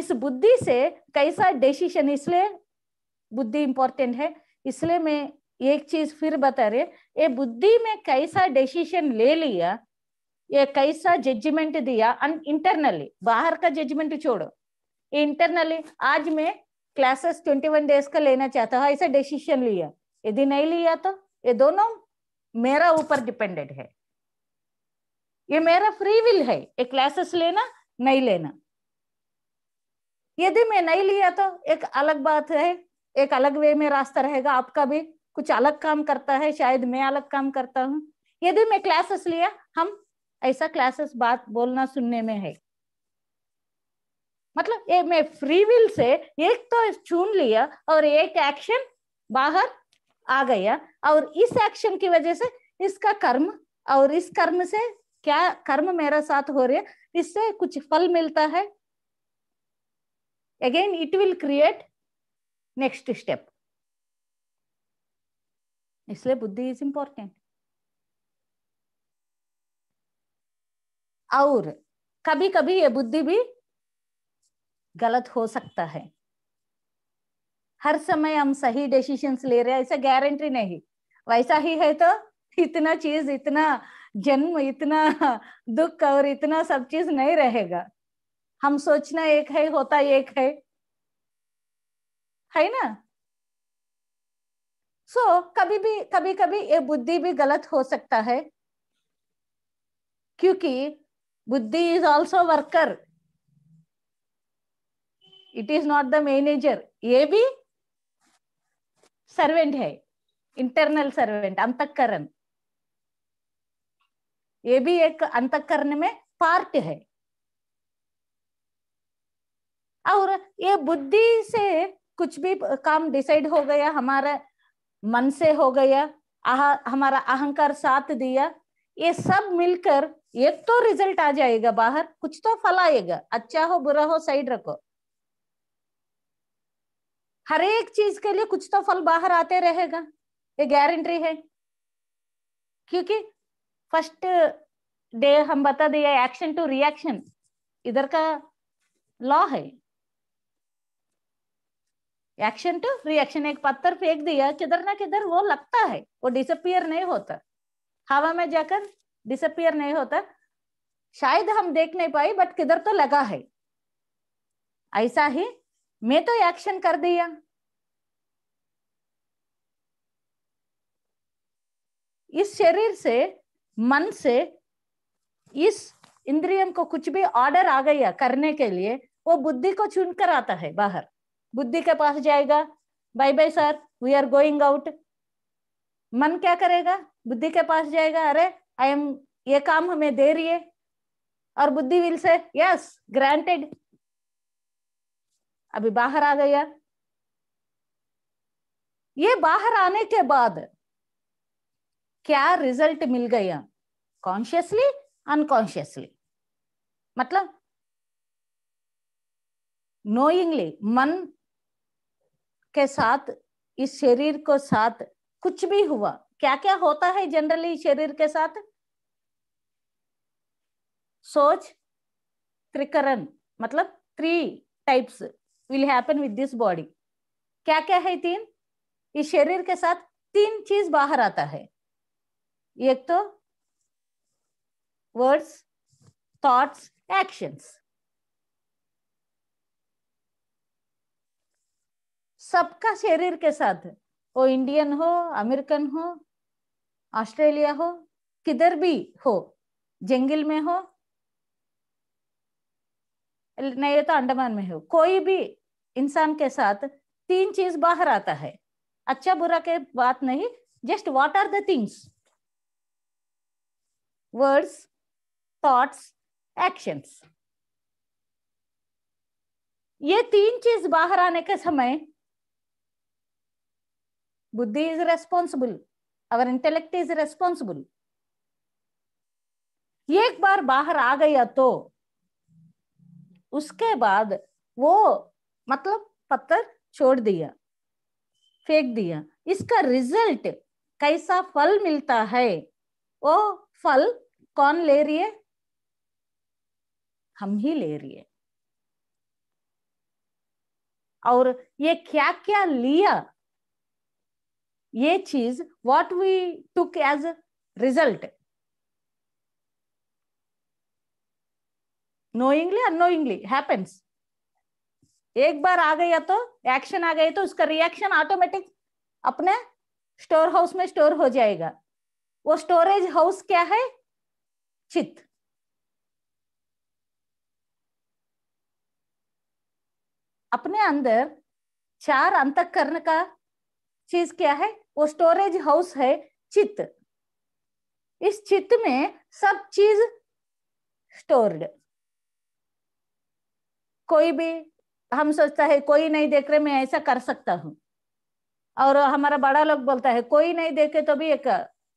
इस बुद्धि से कैसा डिसीशन इसलिए बुद्धि इंपॉर्टेंट है इसलिए मैं एक चीज फिर बता रहे ये बुद्धि में कैसा डिसीशन ले लिया ये कैसा जजमेंट दिया इंटरनली बाहर का जजमेंट छोड़ो इंटरनली आज मैं क्लासेस ट्वेंटी वन डेज का लेना चाहता हूँ ऐसा डिसीशन लिया यदि नहीं लिया तो ये दोनों मेरा ऊपर डिपेंडेड है ये मेरा फ्री विल है ये क्लासेस लेना नहीं लेना यदि मैं नहीं लिया तो एक अलग बात है एक अलग वे में रास्ता रहेगा आपका भी कुछ अलग काम करता है शायद मैं अलग काम करता हूँ यदि मैं क्लासेस लिया हम ऐसा क्लासेस बात बोलना सुनने में है मतलब ये मैं फ्री विल से एक तो चुन लिया और एक एक्शन बाहर आ गया और इस एक्शन की वजह से इसका कर्म और इस कर्म से क्या कर्म मेरा साथ हो रहा है इससे कुछ फल मिलता है again it will create next step इसलिए बुद्धि इज इंपॉर्टेंट और कभी कभी ये बुद्धि भी गलत हो सकता है हर समय हम सही डिसीजंस ले रहे हैं ऐसा गारंटी नहीं वैसा ही है तो इतना चीज इतना जन्म इतना दुख और इतना सब चीज नहीं रहेगा हम सोचना एक है होता एक है है ना सो so, कभी भी कभी कभी ये बुद्धि भी गलत हो सकता है क्योंकि बुद्धि is also worker it is not the manager ये भी सर्वेंट है इंटरनल सर्वेंट अंतकरण ये भी एक अंतकरण में पार्ट है और ये बुद्धि से कुछ भी काम डिसाइड हो गया हमारा मन से हो गया आह हमारा अहंकार साथ दिया ये सब मिलकर एक तो रिजल्ट आ जाएगा बाहर कुछ तो फल आएगा अच्छा हो बुरा हो साइड रखो हर एक चीज के लिए कुछ तो फल बाहर आते रहेगा ये गारंटी है क्योंकि फर्स्ट डे हम बता दिया एक्शन टू रिएक्शन इधर का लॉ है एक्शन टू रिएक्शन एक पत्थर फेंक दिया किधर ना किधर वो लगता है वो डिसअपियर नहीं होता हवा में जाकर डिसअपियर नहीं होता शायद हम देख नहीं पाए बट किधर तो लगा है ऐसा ही मैं तो एक्शन कर दिया इस शरीर से मन से इस इंद्रियम को कुछ भी ऑर्डर आ गया करने के लिए वो बुद्धि को चुनकर आता है बाहर बुद्धि के पास जाएगा bye bye sir we are going out मन क्या करेगा बुद्धि के पास जाएगा अरे आई एम ये काम हमें दे रही है और बुद्धि विल से यस ग्रांटेड अभी बाहर आ गया ये बाहर आने के बाद क्या रिजल्ट मिल गया कॉन्शियसली अनकॉन्शियसली मतलब नोइंगली मन के साथ इस शरीर को साथ कुछ भी हुआ क्या क्या होता है जनरली शरीर के साथ सोच त्रिकरण मतलब three types will happen with this body क्या क्या है तीन इस शरीर के साथ तीन चीज बाहर आता है एक तो वर्ड्स थॉट्स एक्शंस सबका शरीर के साथ वो इंडियन हो अमेरिकन हो ऑस्ट्रेलिया हो किधर भी हो जंगल में हो नहीं तो अंडमान में हो कोई भी इंसान के साथ तीन चीज बाहर आता है अच्छा बुरा के बात नहीं just what are the things words thoughts actions ये तीन चीज बाहर आने के समय Buddhi is responsible. Our intellect is responsible. एक बार बाहर आ गया तो उसके बाद वो मतलब पत्थर छोड़ दिया फेंक दिया इसका रिजल्ट कैसा फल मिलता है वो फल कौन ले रही है हम ही ले रही है और ये क्या क्या लिया ये चीज what we took as result knowingly unknowingly happens एक बार आ गया तो एक्शन आ गई तो उसका रिएक्शन ऑटोमेटिक अपने स्टोर हाउस में स्टोर हो जाएगा वो स्टोरेज हाउस क्या है चित अपने अंदर चार अंतकरण का चीज क्या है वो स्टोरेज हाउस है चित इस चित में सब चीज स्टोर्ड कोई भी हम सोचता है कोई नहीं देख रहे मैं ऐसा कर सकता हूं और हमारा बड़ा लोग बोलता है कोई नहीं देखे तो भी एक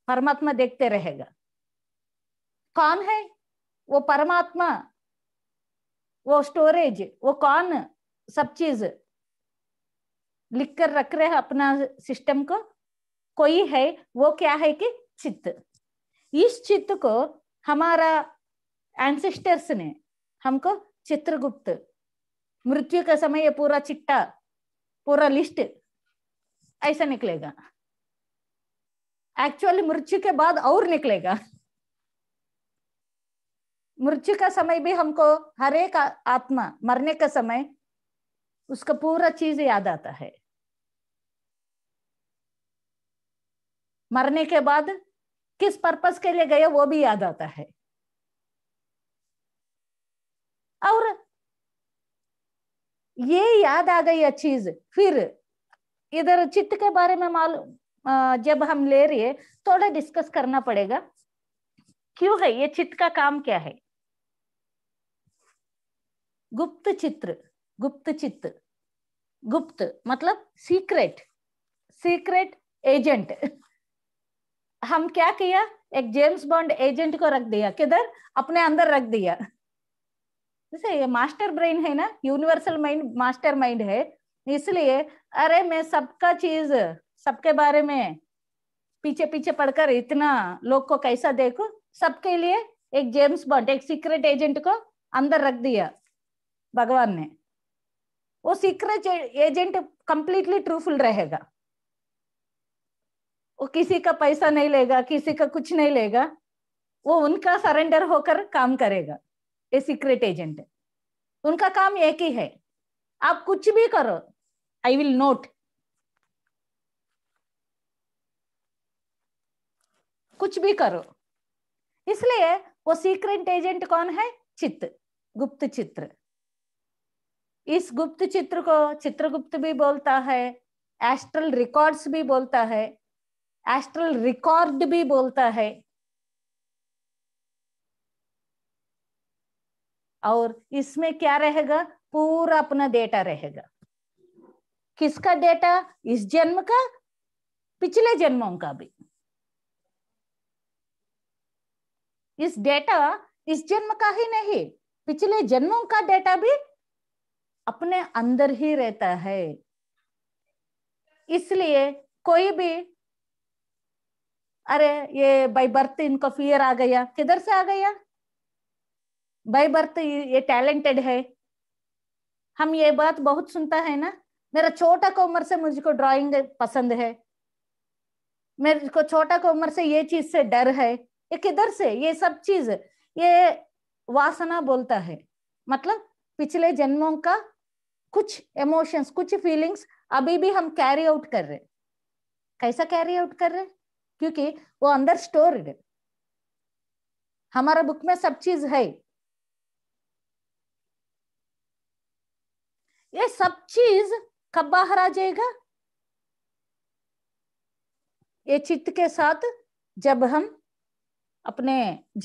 परमात्मा देखते रहेगा कौन है वो परमात्मा वो स्टोरेज वो कौन सब चीज लिख कर रख रहे हैं अपना सिस्टम को कोई है वो क्या है कि चित्त इस चित्त को हमारा एंसेस्टर्स ने हमको चित्रगुप्त मृत्यु का समय ये पूरा चिट्टा पूरा लिस्ट ऐसा निकलेगा एक्चुअली मृत्यु के बाद और निकलेगा मृत्यु का समय भी हमको हर एक आत्मा मरने का समय उसका पूरा चीज याद आता है मरने के बाद किस पर्पस के लिए गए वो भी याद आता है और ये याद आ गई चीज फिर इधर चित्त के बारे में मालूम जब हम ले रहे थोड़ा डिस्कस करना पड़ेगा क्यों है ये चित्त का काम क्या है गुप्त चित्र गुप्त चित्त गुप्त मतलब सीक्रेट सीक्रेट एजेंट हम क्या किया एक जेम्स बॉन्ड एजेंट को रख दिया किधर अपने अंदर रख दिया जैसे ये मास्टर ब्रेन है ना यूनिवर्सल माइंड मास्टर माइंड है इसलिए अरे मैं सबका चीज सबके बारे में पीछे पीछे पढ़कर इतना लोग को कैसा देखो सबके लिए एक जेम्स बॉन्ड एक सीक्रेट एजेंट को अंदर रख दिया भगवान ने वो सीक्रेट एजेंट कंप्लीटली ट्रूफुल रहेगा वो किसी का पैसा नहीं लेगा किसी का कुछ नहीं लेगा वो उनका सरेंडर होकर काम करेगा ये सीक्रेट एजेंट उनका काम एक ही है आप कुछ भी करो आई विल नोट कुछ भी करो इसलिए वो सीक्रेट एजेंट कौन है चित्त गुप्त चित्र इस गुप्त चित्र को चित्रगुप्त भी बोलता है एस्ट्रल रिकॉर्ड्स भी बोलता है एस्ट्रल रिकॉर्ड भी बोलता है और इसमें क्या रहेगा पूरा अपना डेटा रहेगा किसका डेटा इस जन्म का पिछले जन्मों का भी इस डेटा इस जन्म का ही नहीं पिछले जन्मों का डेटा भी अपने अंदर ही रहता है इसलिए कोई भी अरे ये बाई बर्थ इनको फियर आ गया किधर से आ गया बाई बर्थ ये टैलेंटेड है हम ये बात बहुत सुनता है ना मेरा छोटा को उम्र से मुझको ड्राइंग पसंद है मेरे को छोटा को उम्र से ये चीज से डर है ये किधर से ये सब चीज ये वासना बोलता है मतलब पिछले जन्मों का कुछ इमोशंस कुछ फीलिंग्स अभी भी हम कैरी आउट कर रहे हैं कैसा कैरी आउट कर रहे हैं क्योंकि वो अंदर स्टोर्ड है हमारा बुक में सब चीज है ये सब चीज कब बाहर आ जाएगा ये चित्त के साथ जब हम अपने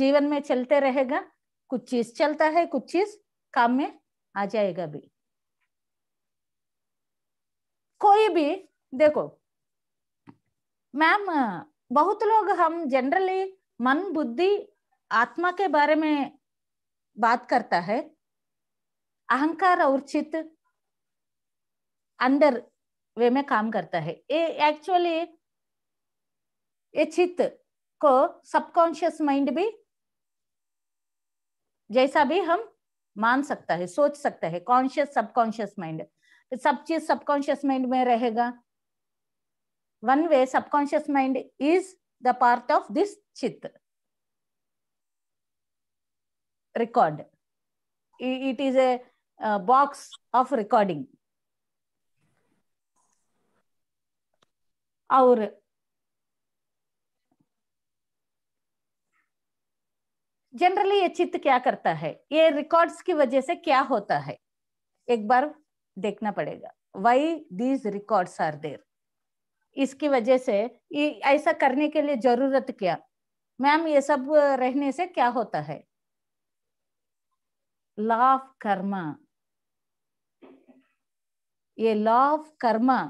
जीवन में चलते रहेगा कुछ चीज चलता है कुछ चीज काम में आ जाएगा भी कोई भी देखो मैम बहुत लोग हम जनरली मन बुद्धि आत्मा के बारे में बात करता है अहंकार और चित्त अंडर वे में काम करता है ये एक्चुअली ये चित्त को सबकॉन्शियस माइंड भी जैसा भी हम मान सकता है सोच सकता है कॉन्शियस सबकॉन्शियस माइंड सब चीज सबकॉन्शियस माइंड में रहेगा one way subconscious mind is the part of this चित्त record it is a box of recording और जनरली ये चित्त क्या करता है ये रिकॉर्ड्स की वजह से क्या होता है एक बार देखना पड़ेगा why these records are there इसकी वजह से ऐसा करने के लिए जरूरत क्या मैम ये सब रहने से क्या होता है लॉ ऑफ कर्मा ये लॉ ऑफ कर्मा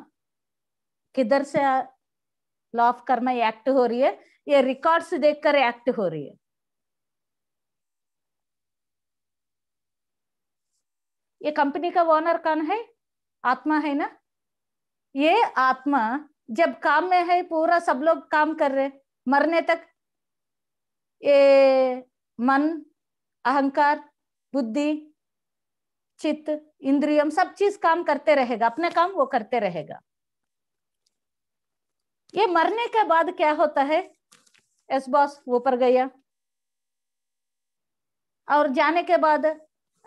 किधर से लॉ ऑफ कर्मा एक्ट हो रही है ये रिकॉर्ड्स देखकर एक्ट हो रही है ये कंपनी का ओनर कौन है आत्मा है ना ये आत्मा जब काम में है पूरा सब लोग काम कर रहे मरने तक ये मन अहंकार बुद्धि चित्त इंद्रियम सब चीज काम करते रहेगा अपने काम वो करते रहेगा ये मरने के बाद क्या होता है एस बॉस ऊपर गया और जाने के बाद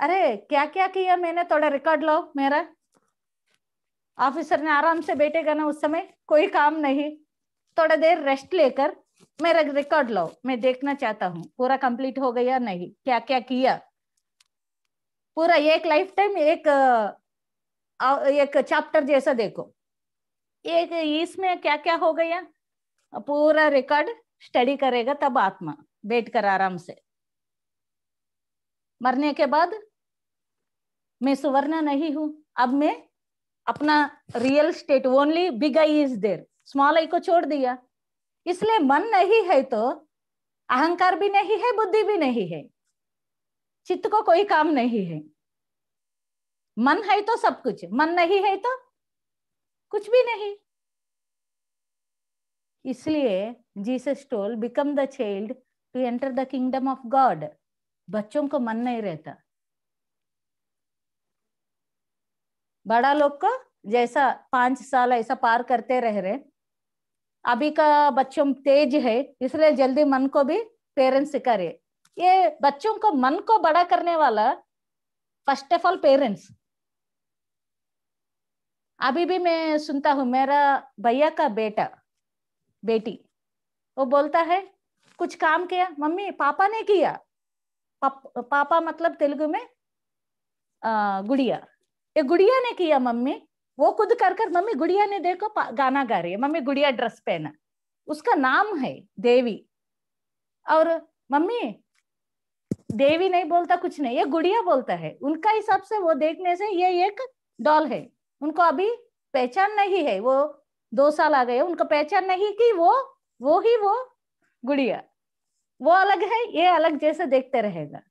अरे क्या क्या किया मैंने थोड़ा रिकॉर्ड लो मेरा ऑफिसर ने आराम से बैठेगा ना उस समय कोई काम नहीं थोड़ा देर रेस्ट लेकर मेरा रिकॉर्ड लो मैं देखना चाहता हूँ पूरा कंप्लीट हो गया नहीं क्या क्या किया पूरा एक लाइफ टाइम एक एक चैप्टर जैसा देखो एक इसमें क्या क्या हो गया पूरा रिकॉर्ड स्टडी करेगा तब आत्मा बैठ कर आराम से मरने के बाद मैं सुवर्णा नहीं हूं अब मैं अपना real state only big I is there small I को छोड़ दिया इसलिए मन नहीं है तो अहंकार भी नहीं है बुद्धि भी नहीं है चित्त को कोई काम नहीं है मन है तो सब कुछ मन नहीं है तो कुछ भी नहीं इसलिए Jesus told become the child to enter the kingdom of God बच्चों को मन नहीं रहता बड़ा लोग का जैसा पांच साल ऐसा पार करते रह रहे अभी का बच्चों तेज है इसलिए जल्दी मन को भी पेरेंट्स करे ये बच्चों को मन को बड़ा करने वाला फर्स्ट ऑफ ऑल पेरेंट्स अभी भी मैं सुनता हूँ मेरा भैया का बेटा बेटी वो बोलता है कुछ काम किया मम्मी पापा ने किया पापा मतलब तेलुगु में आ, गुड़िया ये गुड़िया ने किया मम्मी वो खुद कर कर मम्मी गुड़िया ने देखो गाना गा रही है मम्मी गुड़िया ड्रेस पहना उसका नाम है देवी और मम्मी देवी नहीं बोलता कुछ नहीं ये गुड़िया बोलता है उनका हिसाब से वो देखने से ये एक डॉल है उनको अभी पहचान नहीं है वो दो साल आ गए उनको पहचान नहीं कि वो वो ही वो गुड़िया वो अलग है ये अलग जैसे देखते रहेगा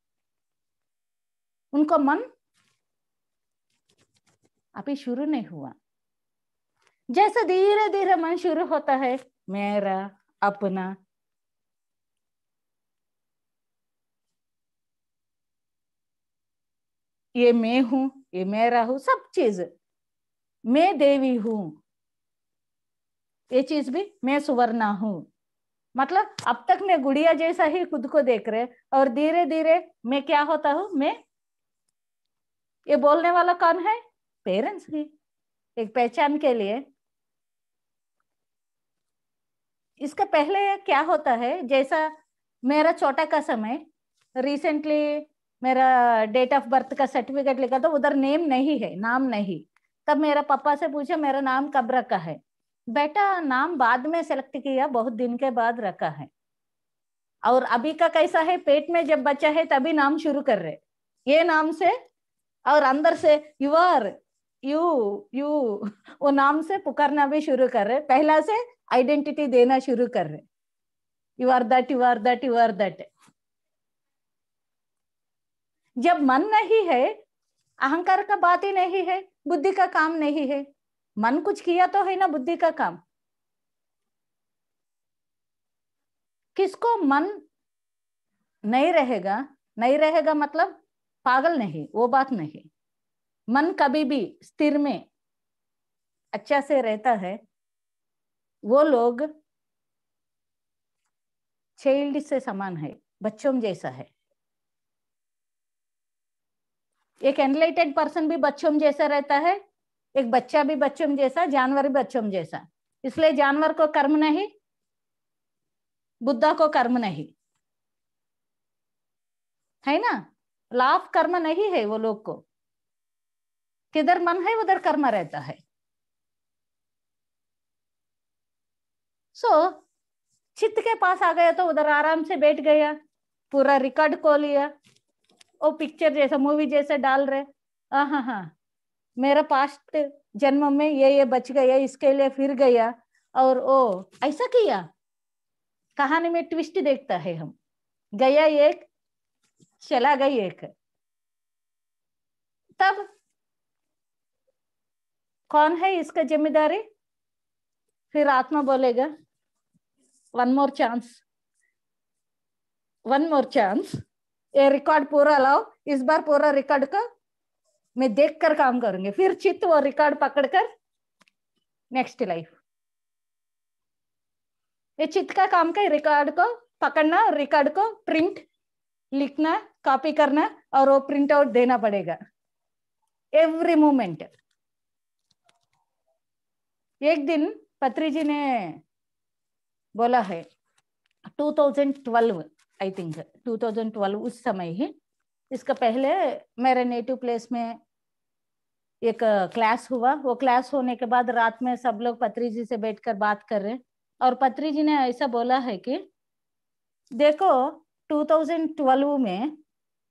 उनको मन अभी शुरू नहीं हुआ जैसे धीरे धीरे मन शुरू होता है मेरा अपना ये मैं हूं ये मेरा हूं सब चीज मैं देवी हूं ये चीज भी मैं सुवर्णा हूं मतलब अब तक मैं गुड़िया जैसा ही खुद को देख रहे और धीरे धीरे मैं क्या होता हूं मैं ये बोलने वाला कौन है पेरेंट्स ही एक पहचान के लिए इसका पहले क्या होता है जैसा मेरा छोटा का समय रिसेंटली मेरा डेट ऑफ बर्थ का सर्टिफिकेट लिखा तो उधर नेम नहीं है नाम नहीं तब मेरा पापा से पूछा मेरा नाम कब रखा है बेटा नाम बाद में सेलेक्ट किया बहुत दिन के बाद रखा है और अभी का कैसा है पेट में जब बच्चा है तभी नाम शुरू कर रहे ये नाम से और अंदर से युवर यू यू वो नाम से पुकारना भी शुरू कर रहे पहला से आइडेंटिटी देना शुरू कर रहे you are that you are that you are that जब मन नहीं है अहंकार का बात ही नहीं है बुद्धि का काम नहीं है मन कुछ किया तो है ना बुद्धि का काम किसको मन नहीं रहेगा नहीं रहेगा मतलब पागल नहीं वो बात नहीं मन कभी भी स्थिर में अच्छा से रहता है वो लोग चाइल्ड से समान है बच्चों जैसा है एक एनलाइटेड पर्सन भी बच्चों जैसा रहता है एक बच्चा भी बच्चों में जैसा जानवर भी बच्चों में जैसा इसलिए जानवर को कर्म नहीं बुद्धा को कर्म नहीं है ना लाभ कर्म नहीं है वो लोग को किधर मन है उधर कर्म रहता है सो so, चित्त के पास आ गया तो उधर आराम से बैठ गया पूरा रिकॉर्ड को लिया वो पिक्चर जैसा मूवी जैसे डाल रहे हाँ हाँ मेरा पास्ट जन्म में ये ये बच गया इसके लिए फिर गया और ओ ऐसा किया कहानी में ट्विस्ट देखता है हम गया एक चला गई एक तब कौन है इसका जिम्मेदारी फिर आत्मा बोलेगा one more chance one more chance ये रिकॉर्ड पूरा लाओ इस बार पूरा रिकॉर्ड का में देखकर काम करूंगी फिर चित्त और रिकॉर्ड पकड़कर नेक्स्ट लाइफ ये चित्त का काम का रिकॉर्ड को पकड़ना और रिकॉर्ड को प्रिंट लिखना कॉपी करना और वो प्रिंट आउट देना पड़ेगा एवरी मोमेंट एक दिन पत्री जी ने बोला है 2012 आई थिंक 2012 उस समय ही इसका पहले मेरे नेटिव प्लेस में एक क्लास हुआ वो क्लास होने के बाद रात में सब लोग पत्री जी से बैठकर बात कर रहे और पत्री जी ने ऐसा बोला है कि देखो 2012 में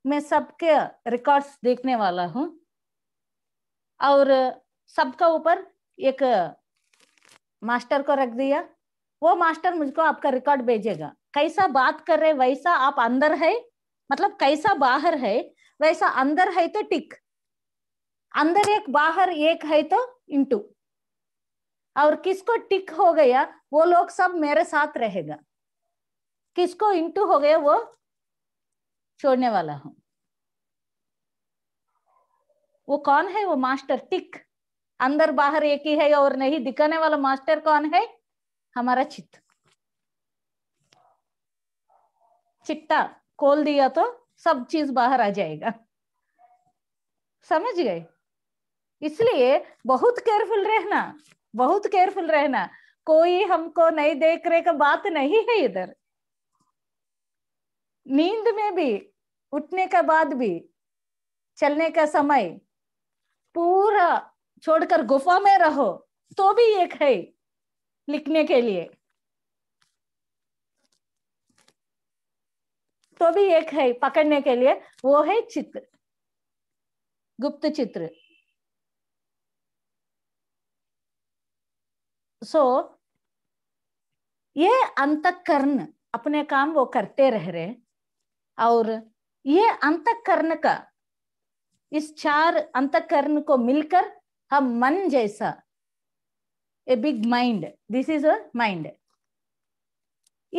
मैं सबके रिकॉर्ड्स देखने वाला हूँ और सबका ऊपर एक मास्टर को रख दिया वो मास्टर मुझको आपका रिकॉर्ड भेजेगा कैसा बात कर रहे वैसा आप अंदर है मतलब कैसा बाहर है वैसा अंदर है तो टिक अंदर एक बाहर एक है तो इंटू और किसको टिक हो गया वो लोग सब मेरे साथ रहेगा किसको इंटू हो गया वो छोड़ने वाला हूं वो कौन है वो मास्टर टिक अंदर बाहर एक ही है और नहीं दिखाने वाला मास्टर कौन है हमारा चित्त चिट्टा खोल दिया तो सब चीज बाहर आ जाएगा समझ गए इसलिए बहुत केयरफुल रहना बहुत केयरफुल रहना कोई हमको नहीं देख रहे का बात नहीं है इधर नींद में भी उठने का बाद भी चलने का समय पूरा छोड़कर गुफा में रहो तो भी एक है लिखने के लिए तो भी एक है पकड़ने के लिए वो है चित्र गुप्त चित्र सो ये अंतकरण अपने काम वो करते रह रहे और ये कर्ण का इस चार कर्ण को मिलकर हम मन जैसा a big mind this is a mind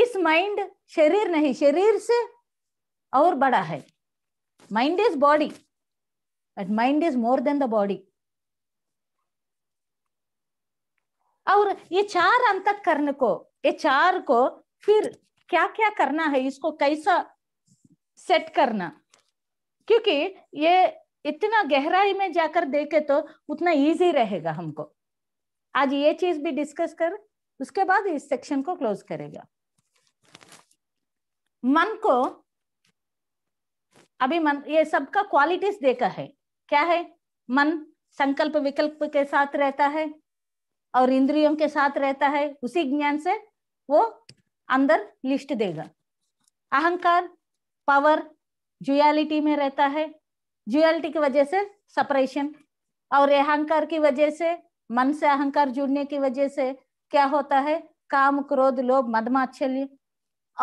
इस माइंड शरीर नहीं शरीर से और बड़ा है mind is body but mind is more than the body और ये चार अंतक कर्ण को ये चार को फिर क्या क्या करना है इसको कैसा सेट करना क्योंकि ये इतना गहराई में जाकर देखे तो उतना इजी रहेगा हमको आज ये चीज भी डिस्कस कर उसके बाद इस सेक्शन को क्लोज करेगा मन को अभी मन ये सबका क्वालिटीज देखा है क्या है मन संकल्प विकल्प के साथ रहता है और इंद्रियों के साथ रहता है उसी ज्ञान से वो अंदर लिस्ट देगा अहंकार पावर जुआलिटी में रहता है जुआलिटी की वजह से सपरेशन और अहंकार की वजह से मन से अहंकार जुड़ने की वजह से क्या होता है काम क्रोध लोभ मधमाचल्य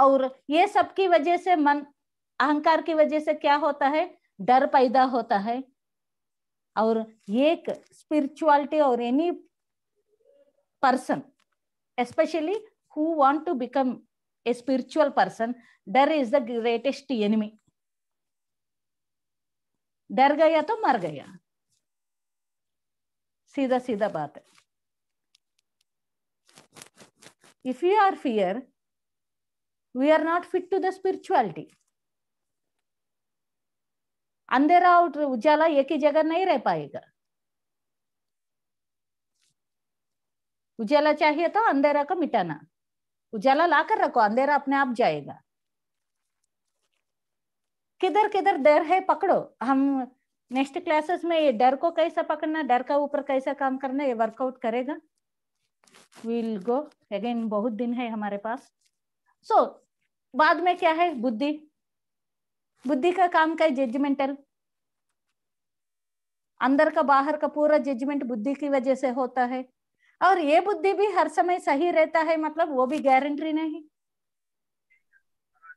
और ये सब की वजह से मन अहंकार की वजह से क्या होता है डर पैदा होता है और एक स्पिरिचुअलिटी और any person especially who want to become a spiritual person there is the greatest enemy डर गया तो मर गया सीधा सीधा बात है if you are fear we are not fit to the spirituality अंधेरा और उजाला एक ही जगह नहीं रह पाएगा उजाला चाहिए तो अंधेरा का मिटाना उजाला ला कर रखो अंधेरा अपने आप जाएगा किधर किधर डर है पकड़ो हम नेक्स्ट क्लासेस में ये डर को कैसा पकड़ना डर का ऊपर कैसा काम करना ये वर्कआउट करेगा विल गो अगेन बहुत दिन है हमारे पास सो so, बाद में क्या है बुद्धि बुद्धि का काम क्या जजमेंटल अंदर का बाहर का पूरा जजमेंट बुद्धि की वजह से होता है और ये बुद्धि भी हर समय सही रहता है मतलब वो भी गारंटी नहीं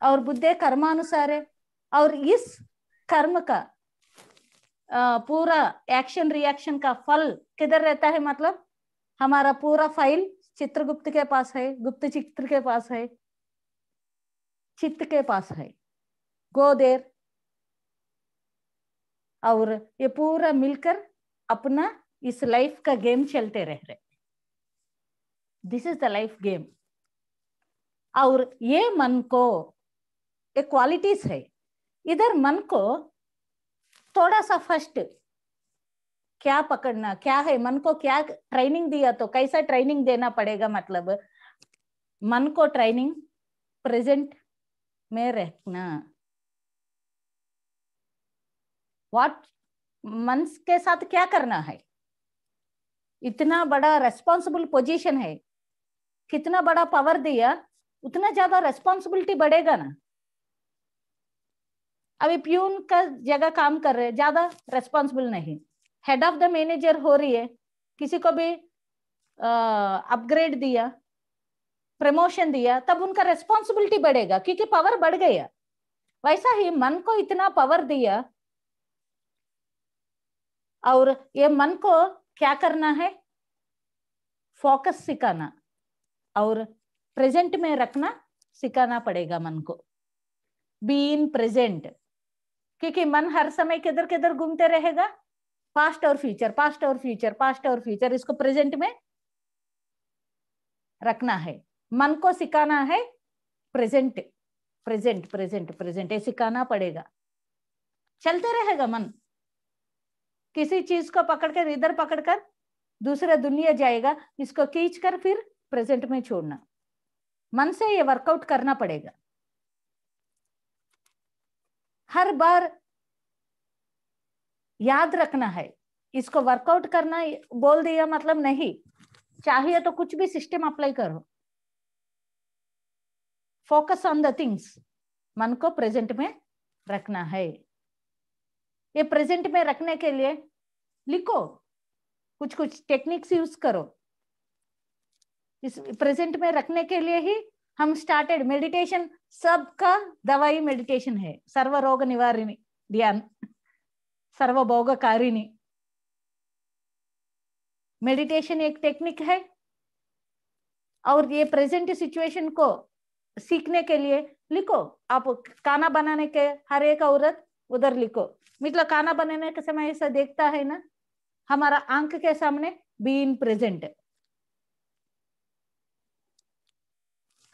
और बुद्धि कर्मानुसार है और इस कर्म का पूरा एक्शन रिएक्शन का फल किधर रहता है मतलब हमारा पूरा फाइल चित्रगुप्त के पास है गुप्त चित्र के पास है चित्त के पास है गो देर और ये पूरा मिलकर अपना इस लाइफ का गेम चलते रह रहे this is the life game और ये मन को ये क्वालिटीज है इधर मन को थोड़ा सा फर्स्ट क्या पकड़ना क्या है मन को क्या ट्रेनिंग दिया तो कैसा ट्रेनिंग देना पड़ेगा मतलब मन को ट्रेनिंग प्रेजेंट में रखना व्हाट मन के साथ क्या करना है इतना बड़ा रेस्पॉन्सिबल पोजीशन है कितना बड़ा पावर दिया उतना ज्यादा रेस्पॉन्सिबिलिटी बढ़ेगा ना अभी प्यून का जगह काम कर रहे ज्यादा रेस्पॉन्सिबल नहीं हेड ऑफ द मैनेजर हो रही है किसी को भी अपग्रेड दिया प्रमोशन दिया तब उनका रेस्पॉन्सिबिलिटी बढ़ेगा क्योंकि पावर बढ़ गया वैसा ही मन को इतना पावर दिया और ये मन को क्या करना है फोकस सिखाना और प्रेजेंट में रखना सिखाना पड़ेगा मन को बी इन प्रेजेंट क्योंकि मन हर समय किधर किधर घूमते रहेगा पास्ट और फ्यूचर पास्ट और फ्यूचर पास्ट और फ्यूचर इसको प्रेजेंट में रखना है मन को सिखाना है प्रेजेंट प्रेजेंट प्रेजेंट प्रेजेंट ये सिखाना पड़ेगा चलते रहेगा मन किसी चीज को पकड़कर इधर पकड़कर दूसरा दुनिया जाएगा इसको खींच कर फिर प्रेजेंट में छोड़ना मन से ये वर्कआउट करना पड़ेगा हर बार याद रखना है इसको वर्कआउट करना बोल दिया मतलब नहीं चाहिए तो कुछ भी सिस्टम अप्लाई करो फोकस ऑन द थिंग्स मन को प्रेजेंट में रखना है ये प्रेजेंट में रखने के लिए लिखो कुछ कुछ टेक्निक्स यूज करो इस प्रेजेंट में रखने के लिए ही हम स्टार्टेड मेडिटेशन सबका दवाई मेडिटेशन है सर्व रोग निवारिणी ध्यान सर्वभोगकारिणी मेडिटेशन एक टेक्निक है और ये प्रेजेंट सिचुएशन को सीखने के लिए लिखो आप खाना बनाने के हर एक औरत उधर लिखो मतलब खाना बनाने के समय ऐसा देखता है ना हमारा आंख के सामने बीन प्रेजेंट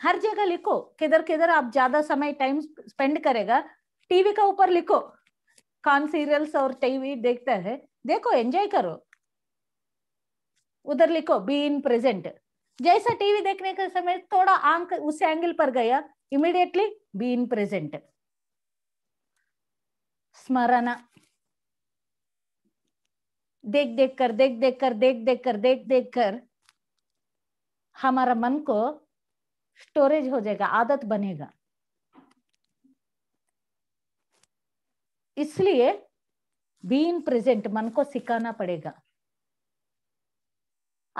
हर जगह लिखो किधर किधर आप ज्यादा समय टाइम स्पेंड करेगा टीवी का ऊपर लिखो कौन सीरियल्स और टीवी देखता है देखो एंजॉय करो उधर लिखो बी इन प्रेजेंट जैसा टीवी देखने के समय थोड़ा आंख उस एंगल पर गया इमिडिएटली बी इन प्रेजेंट स्मरण देख देख कर देख देख कर देख देख कर देख देख कर हमारा मन को स्टोरेज हो जाएगा आदत बनेगा इसलिए बीन प्रेजेंट मन को सिखाना पड़ेगा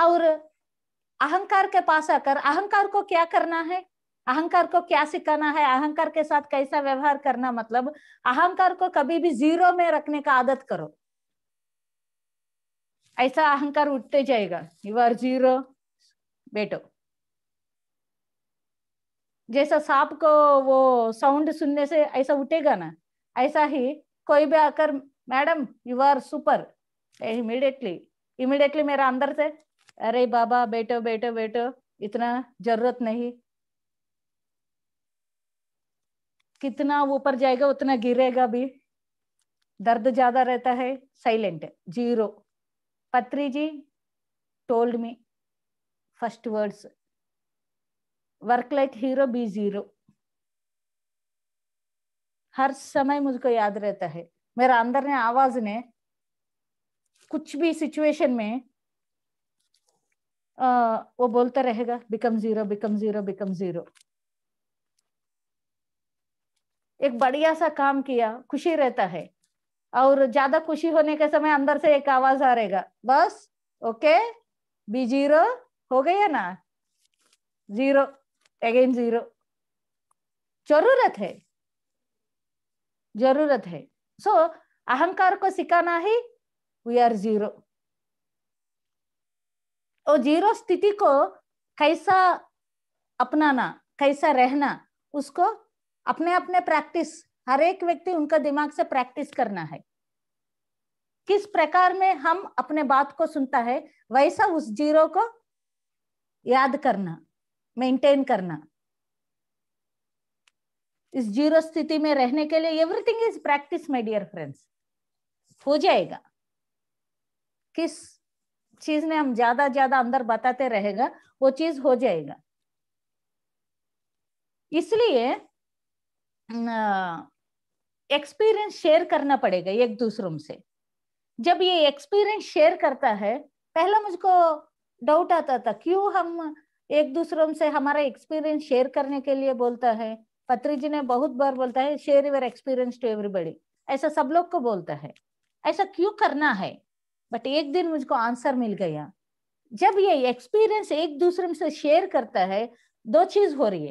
और अहंकार के पास आकर अहंकार को क्या करना है अहंकार को क्या सिखाना है अहंकार के साथ कैसा व्यवहार करना मतलब अहंकार को कभी भी जीरो में रखने का आदत करो ऐसा अहंकार उठते जाएगा यू आर जीरो बेटो जैसा सांप को वो साउंड सुनने से ऐसा उठेगा ना ऐसा ही कोई भी आकर madam you are super immediately immediately मेरा अंदर से अरे बाबा बैठो बैठो बैठो इतना जरूरत नहीं कितना ऊपर जाएगा उतना गिरेगा भी दर्द ज्यादा रहता है silent zero Patri ji told me first words work like hero be zero हर समय मुझको याद रहता है मेरा अंदर ने आवाज ने कुछ भी सिचुएशन में आ, वो बोलता रहेगा become zero become zero become zero एक बढ़िया सा काम किया खुशी रहता है और ज्यादा खुशी होने के समय अंदर से एक आवाज आ रहेगा बस ओके बी जीरो हो गया ना जीरो अगेन जीरो जरूरत है जरूरत है सो so, अहंकार को सिखाना ही वी आर जीरो और जीरो स्थिति को कैसा अपनाना कैसा रहना उसको अपने अपने प्रैक्टिस हर एक व्यक्ति उनका दिमाग से प्रैक्टिस करना है किस प्रकार में हम अपने बात को सुनता है वैसा उस जीरो को याद करना मेंटेन करना इस जीरो स्थिति में रहने के लिए everything is practice my dear friends हो जाएगा किस चीज ने हम ज्यादा ज्यादा अंदर बताते रहेगा वो चीज हो जाएगा इसलिए एक्सपीरियंस शेयर करना पड़ेगा एक दूसरों से जब ये एक्सपीरियंस शेयर करता है पहला मुझको डाउट आता था क्यों हम एक दूसरों से हमारा एक्सपीरियंस शेयर करने के लिए बोलता है पत्री जी ने बहुत बार बोलता है share your experience to everybody ऐसा सब लोग को बोलता है ऐसा क्यों करना है बट एक दिन मुझको आंसर मिल गया जब ये एक्सपीरियंस एक दूसरे से शेयर करता है दो चीज हो रही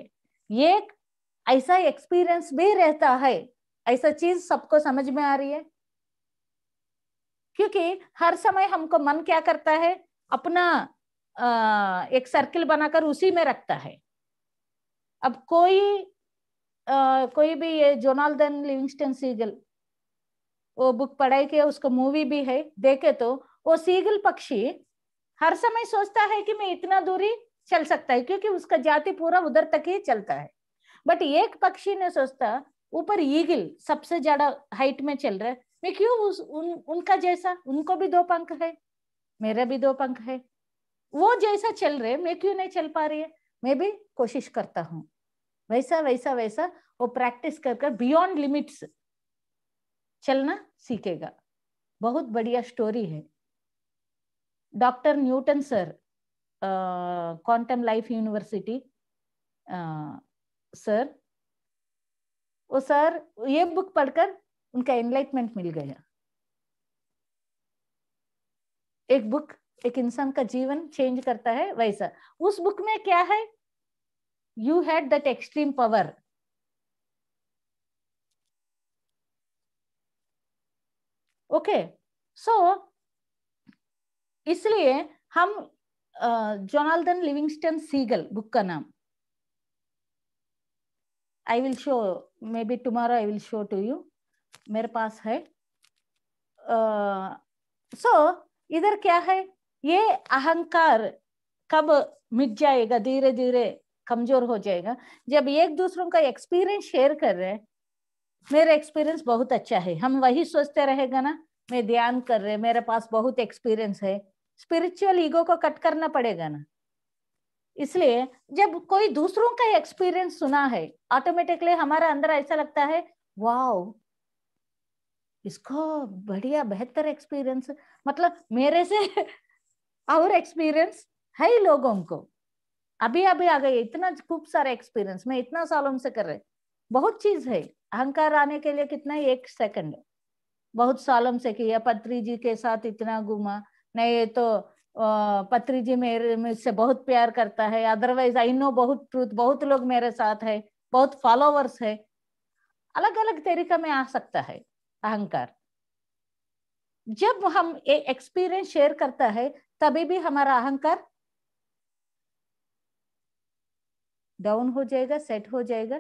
है एक ऐसा एक्सपीरियंस भी रहता है ऐसा चीज सबको समझ में आ रही है क्योंकि हर समय हमको मन क्या करता है अपना एक सर्किल बनाकर उसी में रखता है अब कोई आ, कोई भी ये जोनाल्डन लिविंगस्टन सीगल वो बुक पढ़ाई किया उसको मूवी भी है देखे तो वो सीगल पक्षी हर समय सोचता है कि मैं इतना दूरी चल सकता है क्योंकि उसका जाति पूरा उधर तक ही चलता है बट एक पक्षी ने सोचता ऊपर ईगिल सबसे ज्यादा हाइट में चल रहा है मैं क्यों उस उन, उनका जैसा उनको भी दो पंख है मेरा भी दो पंख है वो जैसा चल रहे मैं क्यों नहीं चल पा रही है मैं भी कोशिश करता हूँ वैसा वैसा वैसा वो प्रैक्टिस कर कर बियॉन्ड लिमिट्स चलना सीखेगा बहुत बढ़िया स्टोरी है doctor Newton sir quantum life university sir वो सर ये बुक पढ़कर उनका एनलाइटमेंट मिल गया एक बुक एक इंसान का जीवन चेंज करता है वैसा उस बुक में क्या है you had that extreme power okay so इसलिए हम जोनाल्डन लिविंगस्टन सीगल बुक का नाम I will show maybe tomorrow I will show to you मेरे पास है सो uh, so, इधर क्या है ये अहंकार कब मिट जाएगा धीरे धीरे कमजोर हो जाएगा जब एक दूसरों का एक्सपीरियंस शेयर कर रहे हैं मेरा एक्सपीरियंस बहुत अच्छा है हम वही सोचते रहेगा ना मैं ध्यान कर रहे मेरे पास बहुत एक्सपीरियंस है स्पिरिचुअल ईगो को कट करना पड़ेगा ना इसलिए जब कोई दूसरों का एक्सपीरियंस सुना है ऑटोमेटिकली हमारा अंदर ऐसा लगता है वाओ इसको बढ़िया बेहतर एक्सपीरियंस मतलब मेरे से और एक्सपीरियंस है लोगों को अभी अभी आ गए इतना खूब सारा एक्सपीरियंस मैं इतना सालों से कर रहे बहुत चीज है अहंकार आने के लिए कितना एक सेकंड बहुत सालों से किया पत्री जी के साथ इतना घूमा नहीं ये तो पत्री जी मेरे मुझसे बहुत प्यार करता है अदरवाइज आई नो बहुत ट्रूथ बहुत लोग मेरे साथ है बहुत फॉलोवर्स है अलग अलग तरीका में आ सकता है अहंकार जब हम एक्सपीरियंस शेयर करता है तभी भी हमारा अहंकार डाउन हो जाएगा सेट हो जाएगा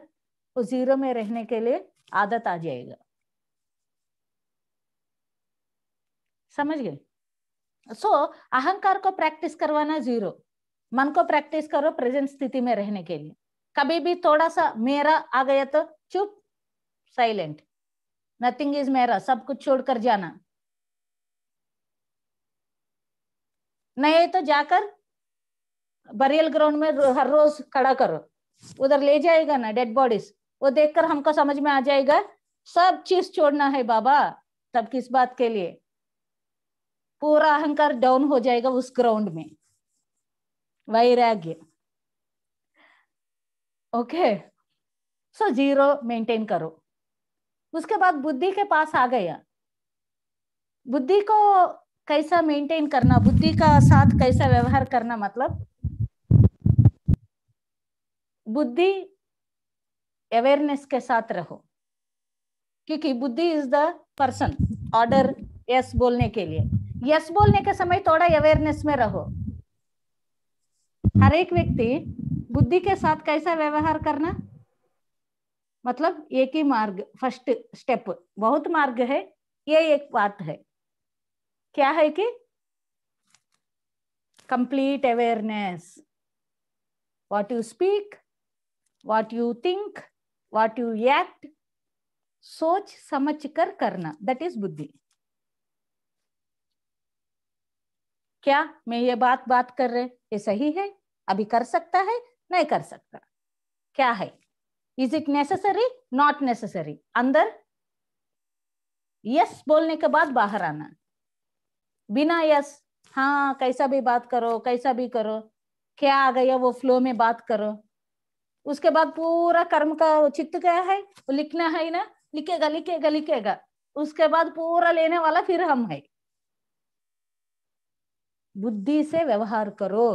और जीरो में रहने के लिए आदत आ जाएगा समझ गए सो so, अहंकार को प्रैक्टिस करवाना जीरो मन को प्रैक्टिस करो प्रेजेंट स्थिति में रहने के लिए कभी भी थोड़ा सा मेरा आ गया तो चुप साइलेंट नथिंग इज मेरा सब कुछ छोड़कर जाना नए तो जाकर बरियल ग्राउंड में हर रोज खड़ा करो उधर ले जाएगा ना डेड बॉडीज वो देखकर हमको समझ में आ जाएगा सब चीज छोड़ना है बाबा तब किस बात के लिए पूरा अहंकार डाउन हो जाएगा उस ग्राउंड में वैराग्य ओके सो जीरो मेंटेन करो उसके बाद बुद्धि के पास आ गया बुद्धि को कैसा मेंटेन करना बुद्धि का साथ कैसा व्यवहार करना मतलब बुद्धि अवेयरनेस के साथ रहो क्योंकि बुद्धि is the person order yes बोलने के लिए यस बोलने के समय थोड़ा अवेयरनेस में रहो हर एक व्यक्ति बुद्धि के साथ कैसा व्यवहार करना मतलब एक ही मार्ग फर्स्ट स्टेप बहुत मार्ग है ये एक बात है क्या है कि complete awareness what you speak what you think what you act सोच समझ कर करना दैट इज बुद्धि क्या मैं ये बात बात कर रहे ये सही है अभी कर सकता है नहीं कर सकता क्या है is it necessary not necessary अंदर यस yes बोलने के बाद बाहर आना बिना यस हाँ कैसा भी बात करो कैसा भी करो क्या आ गया वो फ्लो में बात करो उसके बाद पूरा कर्म का चित्त क्या है वो लिखना है ना लिखेगा लिखेगा लिखेगा उसके बाद पूरा लेने वाला फिर हम है बुद्धि से व्यवहार करो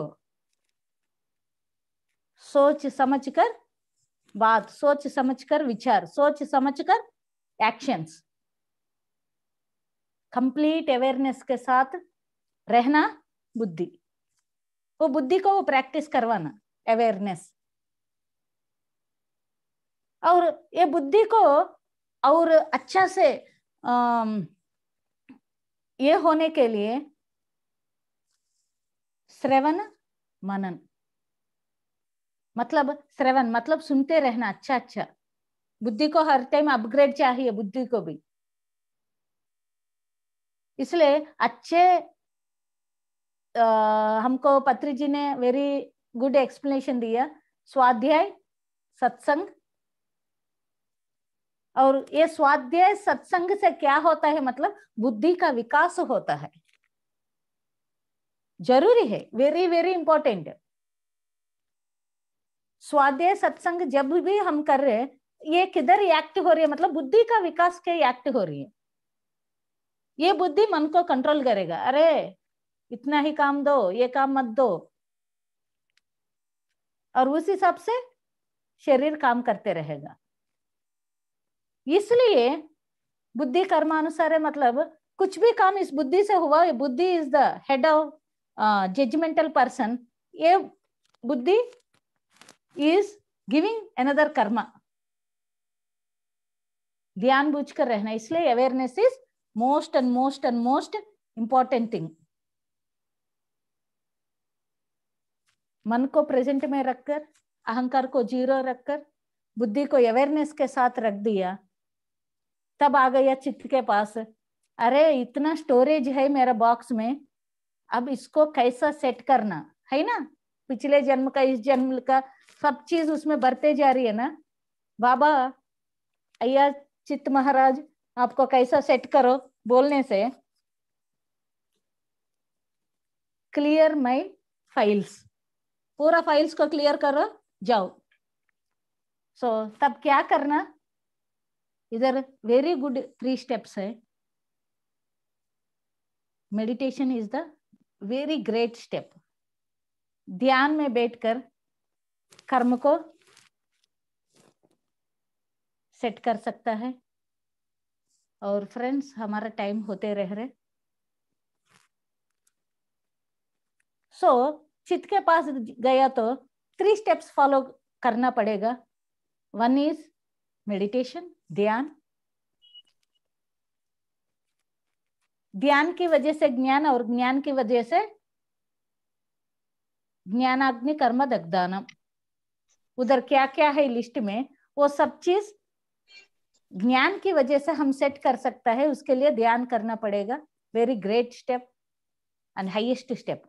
सोच समझ कर बात सोच समझ कर विचार सोच समझ कर एक्शंस कंप्लीट अवेयरनेस के साथ रहना बुद्धि वो बुद्धि को वो प्रैक्टिस करवाना अवेयरनेस और ये बुद्धि को और अच्छा से ये होने के लिए श्रवण मनन मतलब श्रवण मतलब सुनते रहना अच्छा अच्छा बुद्धि को हर टाइम अपग्रेड चाहिए बुद्धि को भी इसलिए अच्छे आ, हमको पत्री जी ने वेरी गुड एक्सप्लेनेशन दिया स्वाध्याय सत्संग और ये स्वाध्याय सत्संग से क्या होता है मतलब बुद्धि का विकास होता है जरूरी है वेरी वेरी इंपॉर्टेंट स्वाध्याय सत्संग जब भी हम कर रहे हैं ये किधर एक्ट हो रही है मतलब बुद्धि का विकास के एक्ट हो रही है ये बुद्धि मन को कंट्रोल करेगा अरे इतना ही काम दो ये काम मत दो और उस हिसाब से शरीर काम करते रहेगा इसलिए बुद्धि कर्मानुसार है मतलब कुछ भी काम इस बुद्धि से हुआ बुद्धि is the head of judgmental person ये बुद्धि इज गिविंग एनदर कर्मा ध्यान बूझ कर रहना इसलिए awareness is most and most and most important thing मन को प्रेजेंट में रखकर अहंकार को जीरो रखकर बुद्धि को अवेयरनेस के साथ रख दिया तब आ गया चित्त के पास अरे इतना स्टोरेज है मेरा बॉक्स में अब इसको कैसा सेट करना है ना पिछले जन्म का इस जन्म का सब चीज उसमें बरते जा रही है ना बाबा अय्या चित्त महाराज आपको कैसा सेट करो बोलने से क्लियर माय फाइल्स पूरा फाइल्स को क्लियर करो जाओ सो so, तब क्या करना इधर वेरी गुड थ्री स्टेप्स है meditation is the very great step ध्यान में बैठकर कर्म को सेट कर सकता है और फ्रेंड्स हमारा टाइम होते रह रहे सो so, चित के पास गया तो थ्री स्टेप्स फॉलो करना पड़ेगा वन इज मेडिटेशन ध्यान ध्यान की वजह से ज्ञान और ज्ञान की वजह से ज्ञानाग्नि कर्म दग्धानम उधर क्या क्या है लिस्ट में वो सब चीज ज्ञान की वजह से हम सेट कर सकता है उसके लिए ध्यान करना पड़ेगा very great step and highest step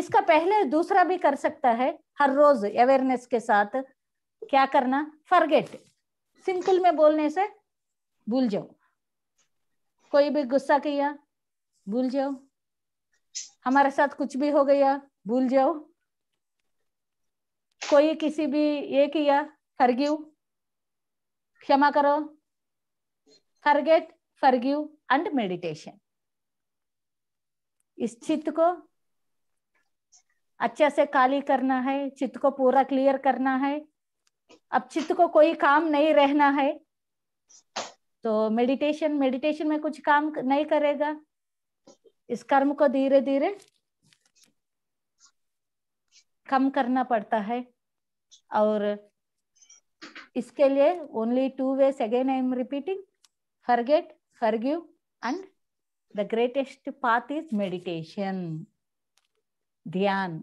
इसका पहले दूसरा भी कर सकता है हर रोज अवेयरनेस के साथ क्या करना फॉरगेट सिंपल में बोलने से भूल जाओ कोई भी गुस्सा किया भूल जाओ हमारे साथ कुछ भी हो गया भूल जाओ कोई किसी भी ये किया फर्ग्यू क्षमा करो फर्गेट फर्ग्यू एंड मेडिटेशन इस चित्त को अच्छे से खाली करना है चित्त को पूरा क्लियर करना है अब चित्त को कोई काम नहीं रहना है तो मेडिटेशन मेडिटेशन में कुछ काम नहीं करेगा इस कर्म को धीरे धीरे कम करना पड़ता है और इसके लिए only two way again I am repeating forget forgive and the greatest path is meditation ध्यान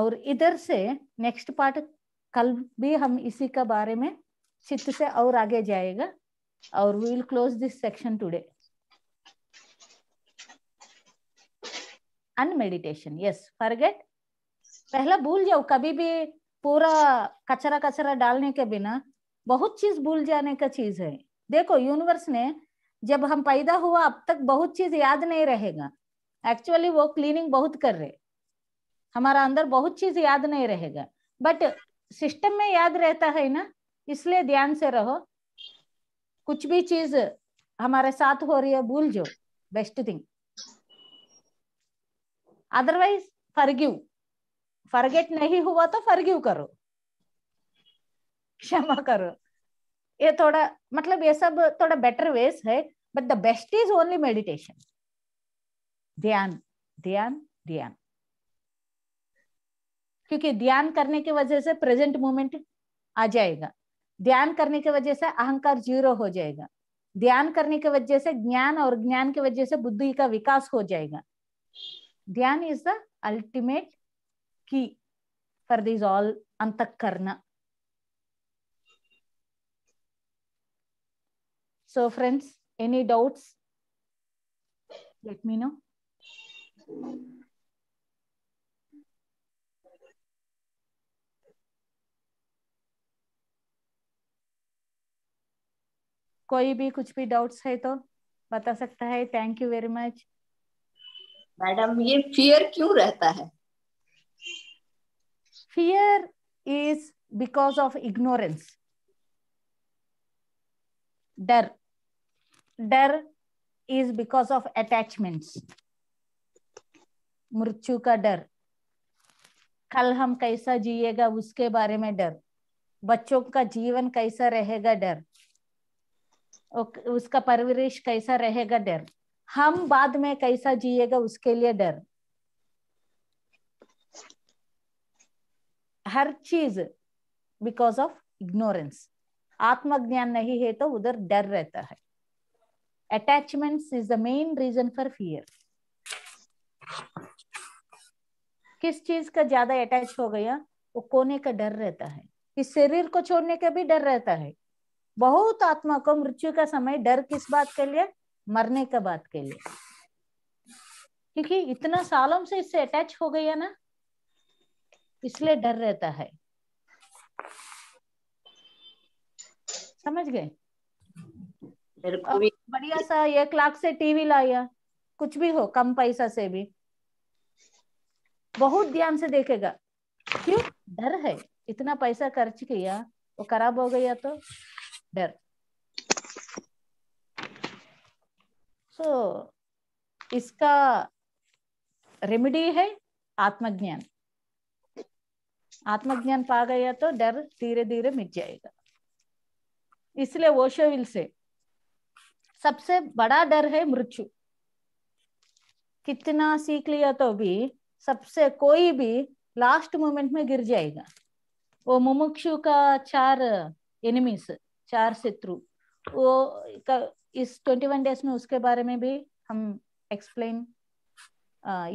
और इधर से नेक्स्ट पार्ट कल भी हम इसी के बारे में चित्त से और आगे जाएगा और we will close this section today and meditation yes forget पहला भूल जाओ कभी भी पूरा कचरा कचरा डालने के बिना बहुत चीज भूल जाने का चीज है देखो यूनिवर्स ने जब हम पैदा हुआ अब तक बहुत चीज याद नहीं रहेगा एक्चुअली वो क्लीनिंग बहुत कर रहे हमारा अंदर बहुत चीज याद नहीं रहेगा बट सिस्टम में याद रहता है ना इसलिए ध्यान से रहो कुछ भी चीज हमारे साथ हो रही है भूल जाओ best thing otherwise forgive forget नहीं हुआ तो फरगिव करो क्षमा करो ये थोड़ा मतलब ये सब थोड़ा बेटर वेज है but the best is only meditation ध्यान ध्यान ध्यान क्योंकि ध्यान करने की वजह से प्रेजेंट मोमेंट आ जाएगा ध्यान करने की वजह से अहंकार जीरो हो जाएगा ध्यान करने की वजह से ज्ञान और ज्ञान की वजह से बुद्धि का विकास हो जाएगा ध्यान is the ultimate key for these all antakarna. So friends, any doubts? Let me know. कोई भी कुछ भी डाउट्स है तो बता सकता है thank you very much madam ये फियर क्यों रहता है fear is because of ignorance dar डर इज बिकॉज ऑफ अटैचमेंट्स मृत्यु का डर कल हम कैसा जिएगा उसके बारे में डर बच्चों का जीवन कैसा रहेगा डर उसका परवरिश कैसा रहेगा डर हम बाद में कैसा जिएगा उसके लिए डर हर चीज बिकॉज ऑफ इग्नोरेंस आत्मज्ञान नहीं है तो उधर डर रहता है attachment is the main reason for fear किस चीज का ज्यादा अटैच हो गया वो कोने का डर रहता है इस शरीर को छोड़ने का भी डर रहता है बहुत आत्मा को मृत्यु का समय डर किस बात के लिए मरने का बात के लिए क्योंकि इतना सालों से इससे अटैच हो गया ना इसलिए डर रहता है समझ गए बढ़िया सा एक लाख से टीवी लाया कुछ भी हो कम पैसा से भी बहुत ध्यान से देखेगा क्यों डर है इतना पैसा खर्च किया वो खराब हो गया तो डर सो so, इसका रेमेडी है आत्मज्ञान आत्मज्ञान पा गया तो डर धीरे धीरे मिट जाएगा इसलिए ओशोविल से सबसे बड़ा डर है मृत्यु कितना सीख लिया तो भी सबसे कोई भी लास्ट मोमेंट में गिर जाएगा वो मुमुक्षु का चार एनिमीस चार शत्रु वो इस ट्वेंटी वन डेज में उसके बारे में भी हम एक्सप्लेन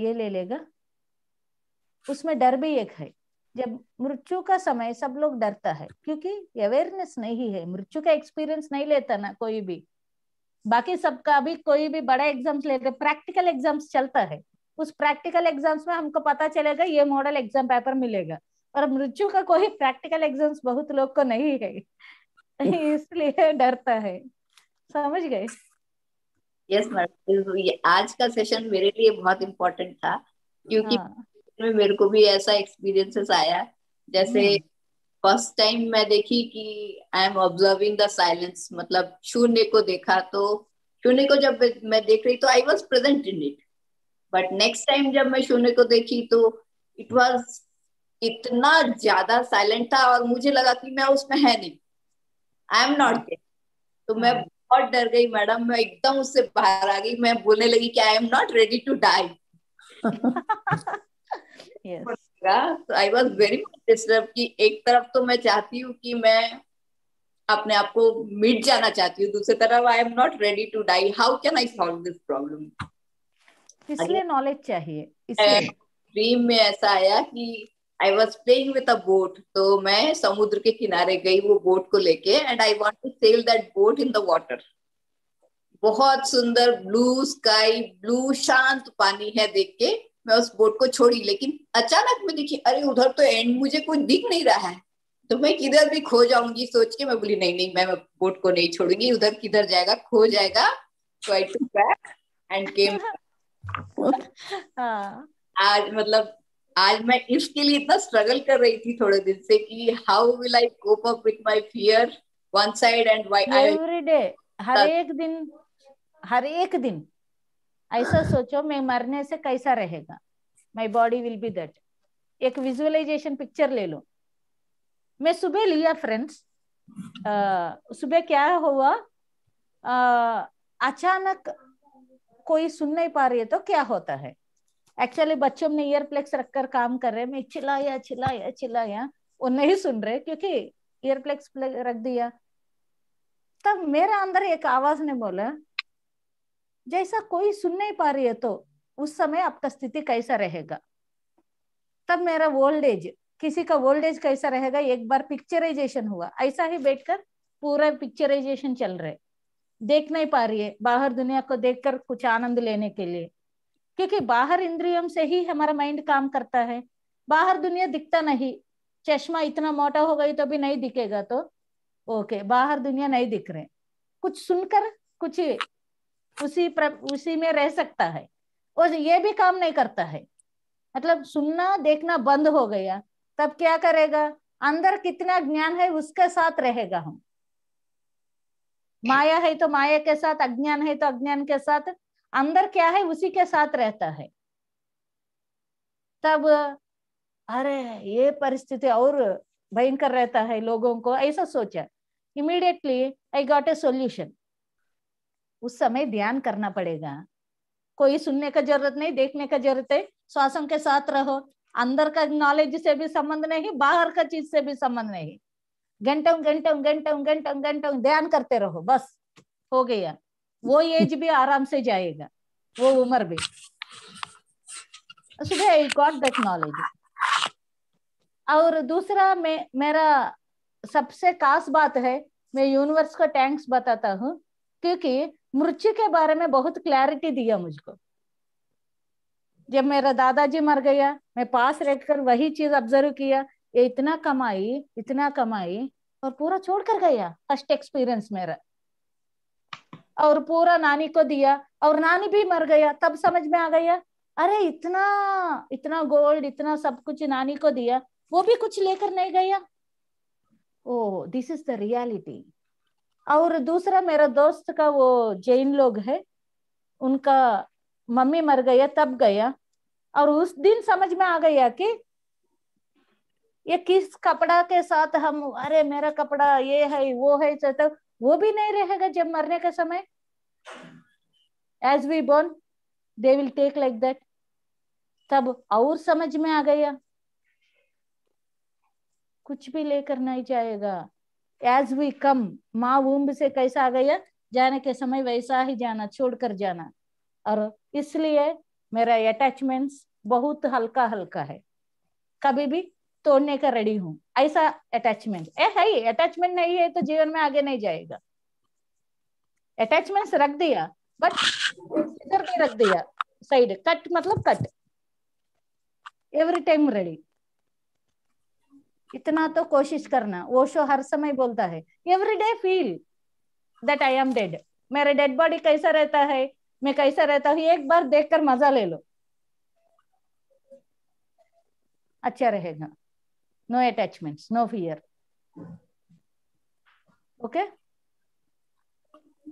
ये ले लेगा उसमें डर भी एक है जब मृत्यु का समय सब लोग डरता है क्योंकि अवेयरनेस नहीं है मृत्यु का एक्सपीरियंस नहीं लेता ना कोई भी बाकी सबका अभी कोई भी बड़ा एग्जाम्स लेते प्रैक्टिकल एग्जाम्स चलता है उस प्रैक्टिकल एग्जाम्स में हमको पता चलेगा ये मॉडल एग्जाम पेपर मिलेगा और मृत्यु का कोई प्रैक्टिकल एग्जाम्स बहुत लोग को नहीं है इसलिए डरता है समझ गए यस yes, आज का सेशन मेरे लिए बहुत इम्पोर्टेंट था क्योंकि हाँ. में मेरे को भी ऐसा एक्सपीरियंसेस आया जैसे फर्स्ट टाइम हम्म। मैं देखी कि I am observing the silence मतलब शून्य को देखा तो शून्य को जब मैं देख रही तो I was present in it but next time जब मैं शून्य को देखी तो इट वॉज इतना ज्यादा साइलेंट था और मुझे लगा कि मैं उसमें है नहीं आई एम नॉट देर तो मैं हम्म। बहुत डर गई मैडम मैं एकदम उससे बाहर आ गई मैं बोलने लगी कि I am not ready to die I was very much disturb की एक तरफ तो मैं चाहती हूँ कि मैं अपने आप को मिट जाना चाहती हूँ दूसरी तरफ I am not ready to die how can I solve this problem इसलिए नॉलेज चाहिए ड्रीम में ऐसा आया कि I was playing with a boat तो मैं समुद्र के किनारे गई वो बोट को लेके and I want to sail that boat in the water बहुत सुंदर ब्लू स्काई ब्लू शांत पानी है देख के मैं उस बोट को छोड़ी लेकिन अचानक मैं देखी अरे उधर तो एंड मुझे कुछ दिख नहीं रहा है तो मैं किधर भी खो जाऊंगी सोच के मैं बोली नहीं नहीं मैं बोट को नहीं छोड़ूंगी उधर किधर जाएगा खो जाएगा so I हाँ। आज मतलब आज मैं इसके लिए इतना स्ट्रगल कर रही थी थोड़े दिन से कि how will I cope up with my fear one side and why every day हर एक दिन हर एक दिन ऐसा सोचो मैं मरने से कैसा रहेगा my body will be that एक विजुअलाइजेशन पिक्चर ले लो मैं सुबह लिया फ्रेंड्स सुबह क्या हुआ आ, अचानक कोई सुन नहीं पा रही है तो क्या होता है एक्चुअली बच्चों ने ईयर रखकर काम कर रहे मैं चिल्लाया चिल्लाया चिल्लाया वो नहीं सुन रहे क्योंकि ईयर रख दिया तब मेरा अंदर एक आवाज ने बोला जैसा कोई सुन नहीं पा रही है तो उस समय आपका स्थिति कैसा रहेगा तब मेरा ओल्ड एज किसी का ओल्ड एज कैसा रहेगा एक बार पिक्चराइजेशन हुआ ऐसा ही बैठकर पूरा पिक्चराइजेशन चल रहे देख नहीं पा रही है बाहर दुनिया को देखकर कुछ आनंद लेने के लिए क्योंकि बाहर इंद्रियों से ही हमारा माइंड काम करता है बाहर दुनिया दिखता नहीं चश्मा इतना मोटा हो गई तो भी नहीं दिखेगा तो ओके बाहर दुनिया नहीं दिख रहे कुछ सुनकर कुछ उसी प्र, उसी में रह सकता है और ये भी काम नहीं करता है मतलब सुनना देखना बंद हो गया तब क्या करेगा अंदर कितना ज्ञान है उसके साथ रहेगा हम माया है तो माया के साथ अज्ञान है तो अज्ञान के साथ अंदर क्या है उसी के साथ रहता है तब अरे ये परिस्थिति और भयंकर रहता है लोगों को ऐसा सोचा immediately I got a solution उस समय ध्यान करना पड़ेगा कोई सुनने का जरूरत नहीं देखने का जरूरत है श्वासों के साथ रहो अंदर का नॉलेज से भी संबंध नहीं बाहर का चीज से भी संबंध नहीं घंटों घंटे घंटे घंटों घंटे ध्यान करते रहो बस हो गया वो एज भी आराम से जाएगा वो उम्र भी सुबह गॉट दैट नॉलेज और दूसरा मैं मेरा सबसे खास बात है मैं यूनिवर्स को टैंक्स बताता हूँ क्योंकि मृत्यु के बारे में बहुत क्लैरिटी दिया मुझको जब मेरा दादाजी मर गया मैं पास रहकर वही चीज ऑब्जर्व किया ये इतना कमाई इतना कमाई और पूरा छोड़ कर गया फर्स्ट एक्सपीरियंस मेरा और पूरा नानी को दिया और नानी भी मर गया तब समझ में आ गया अरे इतना इतना गोल्ड इतना सब कुछ नानी को दिया वो भी कुछ लेकर नहीं गया oh this is the reality और दूसरा मेरा दोस्त का वो जैन लोग है उनका मम्मी मर गया तब गया और उस दिन समझ में आ गया कि ये किस कपड़ा के साथ हम अरे मेरा कपड़ा ये है वो है तो वो भी नहीं रहेगा जब मरने का समय as we born they will take like that तब और समझ में आ गया कुछ भी लेकर नहीं जाएगा एज वी कम माँ वुम्ब से कैसा आ गया जाने के समय वैसा ही जाना छोड़कर जाना और इसलिए मेरा अटैचमेंट्स बहुत हल्का हल्का है कभी भी तोड़ने का रेडी हूं ऐसा अटैचमेंट ए है अटैचमेंट नहीं है तो जीवन में आगे नहीं जाएगा अटैचमेंट्स रख दिया बट इधर भी रख दिया साइड कट मतलब कट एवरी टाइम रेडी इतना तो कोशिश करना वो शो हर समय बोलता है every day feel that I am dead मेरा डेड बॉडी कैसा रहता है मैं कैसा रहता हूँ एक बार देखकर मजा ले लो अच्छा रहेगा no attachments no fear okay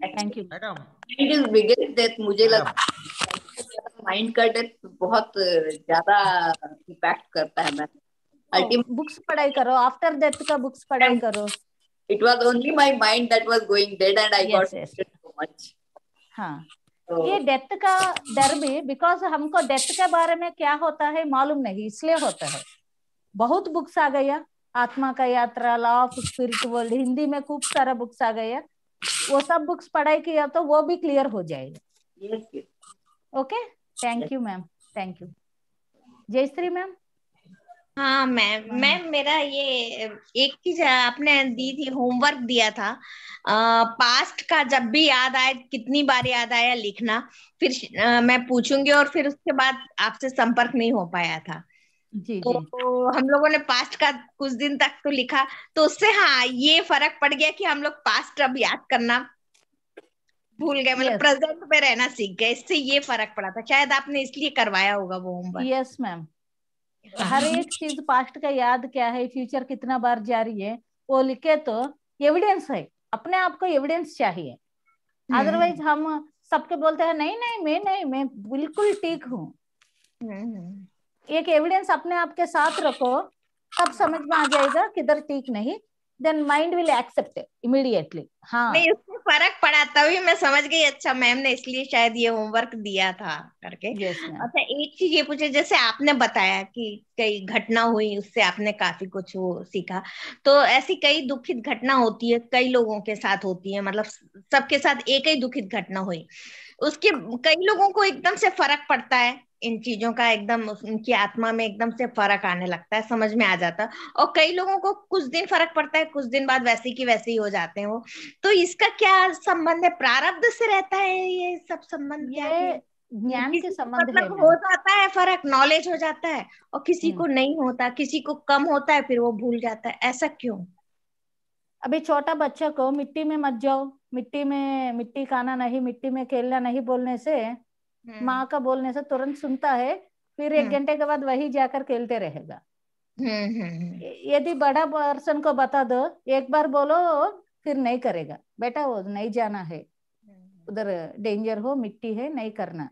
thank you madam biggest death मुझे लगता है माइंड का डेथ बहुत ज्यादा इम्पैक्ट करता है मैं बुक्स पढ़ाई करो आफ्टर डेथ का बुक्स पढ़ाई करो it was only my mind that was going dead and I got so much हाँ ये डेथ का डर भी बिकॉज हमको डेथ के बारे में क्या होता है मालूम नहीं इसलिए होता है बहुत बुक्स आ गया आत्मा का यात्रा law of spirit world Hindi में खूब सारा बुक्स आ गया वो सब बुक्स पढ़ाई किया तो वो भी क्लियर हो जाएगा okay thank you ma'am thank you Jayashree ma'am हाँ मैम मैम मेरा ये एक चीज आपने दी थी होमवर्क दिया था आ, पास्ट का जब भी याद आए कितनी बार याद आया लिखना फिर आ, मैं पूछूंगी और फिर उसके बाद आपसे संपर्क नहीं हो पाया था जी तो, जी तो हम लोगों ने पास्ट का कुछ दिन तक तो लिखा तो उससे हाँ ये फर्क पड़ गया कि हम लोग पास्ट अब याद करना भूल गए मतलब प्रेजेंट में रहना सीख गए इससे ये फर्क पड़ा था शायद आपने इसलिए करवाया होगा वो होमवर्क यस मैम हर हाँ। एक चीज पास्ट का याद क्या है फ्यूचर कितना बार जारी है वो लिखे तो एविडेंस है अपने आप को एविडेंस चाहिए अदरवाइज हम्म। हम सबके बोलते हैं नहीं नहीं मैं नहीं मैं बिल्कुल ठीक हूँ हम्म, हम्म। एक एविडेंस अपने आप के साथ रखो तब समझ में आ जाएगा किधर ठीक नहीं then mind will accept immediately हाँ नहीं फर्क पड़ा तभी मैं समझ गई अच्छा मैम ने इसलिए शायद ये होमवर्क दिया था करके yes, अच्छा एक चीज ये पूछे जैसे आपने बताया कि कई घटना हुई उससे आपने काफी कुछ वो सीखा तो ऐसी कई दुखित घटना होती है कई लोगों के साथ होती है मतलब सबके साथ एक ही दुखित घटना हुई उसके कई लोगों को एकदम से फर्क पड़ता है इन चीजों का एकदम उनकी आत्मा में एकदम से फर्क आने लगता है समझ में आ जाता है और कई लोगों को कुछ दिन फर्क पड़ता है कुछ दिन बाद वैसे की वैसे ही हो जाते हैं वो तो इसका क्या संबंध है प्रारब्ध से रहता है ये सब संबंध क्या है ज्ञान से संबंध मतलब हो जाता है फर्क नॉलेज हो जाता है और किसी हम्म। को नहीं होता किसी को कम होता है फिर वो भूल जाता है ऐसा क्यों अभी छोटा बच्चा को मिट्टी में मत जाओ मिट्टी में मिट्टी खाना नहीं मिट्टी में खेलना नहीं बोलने से माँ हम्म। का बोलने से तुरंत सुनता है फिर एक हम्म। घंटे के बाद वही जाकर खेलते रहेगा हम्म, यदि बड़ा पर्सन को बता दो एक बार बोलो फिर नहीं करेगा बेटा वो नहीं जाना है उधर डेंजर हो मिट्टी है नहीं करना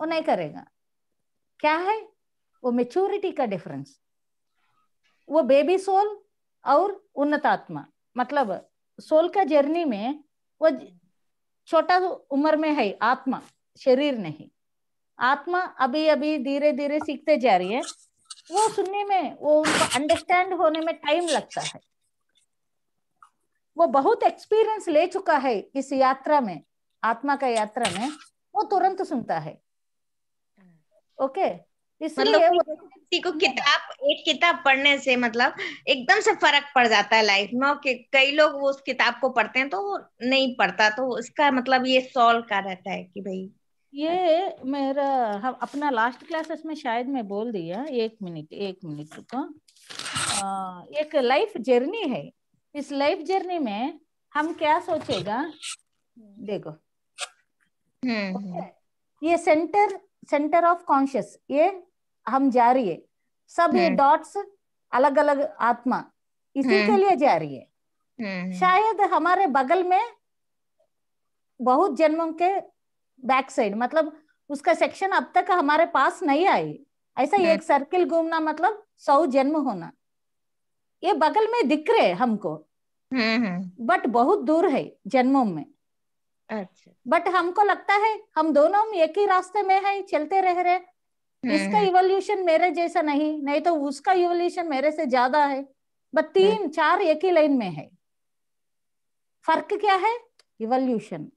वो नहीं करेगा क्या है वो मेच्योरिटी का डिफरेंस वो बेबी सोल और उन्नत आत्मा मतलब सोल का जर्नी में वो छोटा उम्र में है आत्मा शरीर नहीं आत्मा अभी अभी धीरे धीरे सीखते जा रही है वो सुनने में वो उनको अंडरस्टैंड होने में टाइम लगता है वो बहुत एक्सपीरियंस ले चुका है इस यात्रा में आत्मा का यात्रा में वो तुरंत सुनता है ओके इसलिए मतलब को किताब एक किताब पढ़ने से मतलब एकदम से फर्क पड़ जाता है लाइफ में कि कई लोग वो उस किताब को पढ़ते हैं तो वो नहीं पढ़ता तो उसका मतलब ये सॉल्व का रहता है कि भाई ये मेरा हम अपना लास्ट क्लासेस में शायद मैं बोल दिया एक मिनट एक मिनट रुको एक लाइफ जर्नी है इस लाइफ जर्नी में हम क्या सोचेगा देखो हम्म, हम्म। ये सेंटर सेंटर ऑफ कॉन्शियस ये हम जा रही है सब ये डॉट्स हम्म। अलग अलग आत्मा इसी के लिए जा रही है शायद हमारे बगल में बहुत जन्मों के बैक साइड मतलब उसका सेक्शन अब तक हमारे पास नहीं आई ऐसा एक सर्किल घूमना मतलब सौ जन्म होना ये बगल में दिख रहे हमको बट हम्म, हम्म। बहुत दूर है जन्मों में अच्छा बट हमको लगता है हम दोनों हम एक ही रास्ते में है चलते रह रहे हम्म, इसका इवोल्यूशन मेरे जैसा नहीं नहीं तो उसका इवोल्यूशन मेरे से ज्यादा है बट तीन चार एक ही लाइन में है फर्क क्या है इवोल्यूशन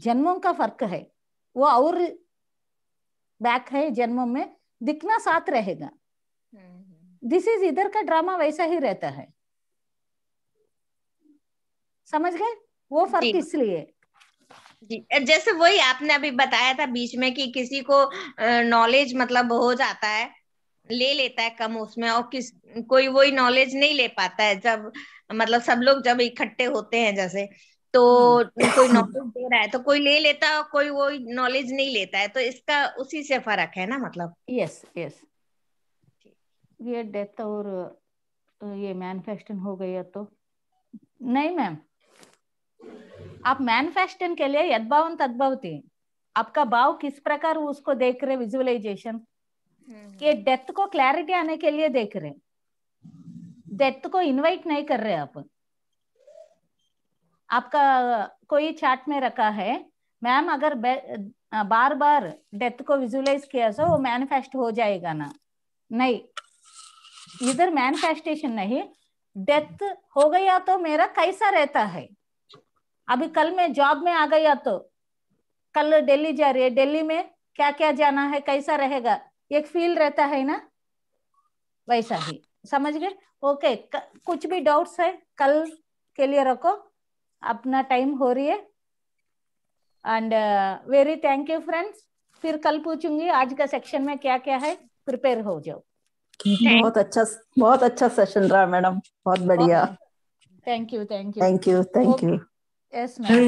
जन्मों का फर्क है वो और बैक है जन्मों में दिखना साथ रहेगा दिस हम्म। इज इधर का ड्रामा वैसा ही रहता है समझ गए वो फर्क इसलिए जैसे वही आपने अभी बताया था बीच में कि किसी को नॉलेज मतलब हो जाता है ले लेता है कम उसमें और किस कोई वही नॉलेज नहीं ले पाता है जब मतलब सब लोग जब इकट्ठे होते हैं जैसे तो हम्म। कोई नॉलेज दे रहा है तो कोई ले लेता कोई वो नॉलेज नहीं लेता है तो इसका उसी से फर्क है ना मतलब यस यस ये डेथ और ये मैनिफेस्टेशन हो गया तो नहीं मैम आप मैनिफेस्टेशन के लिए यदभावन तद्भवती आपका भाव किस प्रकार उसको देख रहे विजुअलाइजेशन ये डेथ को क्लैरिटी आने के लिए देख रहे डेथ को इनवाइट नहीं कर रहे आप आपका कोई चैट में रखा है मैम अगर बार बार डेथ को विजुअलाइज किया तो वो मैनिफेस्ट हो जाएगा ना नहीं इधर मैनिफेस्टेशन नहीं डेथ हो गया तो मेरा कैसा रहता है अभी कल मैं जॉब में आ गया तो कल दिल्ली जा रही है दिल्ली में क्या क्या जाना है कैसा रहेगा एक फील रहता है ना वैसा ही समझ गए ओके कुछ भी डाउट्स है कल के लिए रखो अपना टाइम हो रही है and very thank you friends फिर कल पूछूंगी आज का सेक्शन में क्या क्या है प्रिपेयर हो जाओ बहुत अच्छा बहुत अच्छा सेशन रहा मैडम बहुत बढ़िया thank you thank you thank you thank you yes ma'am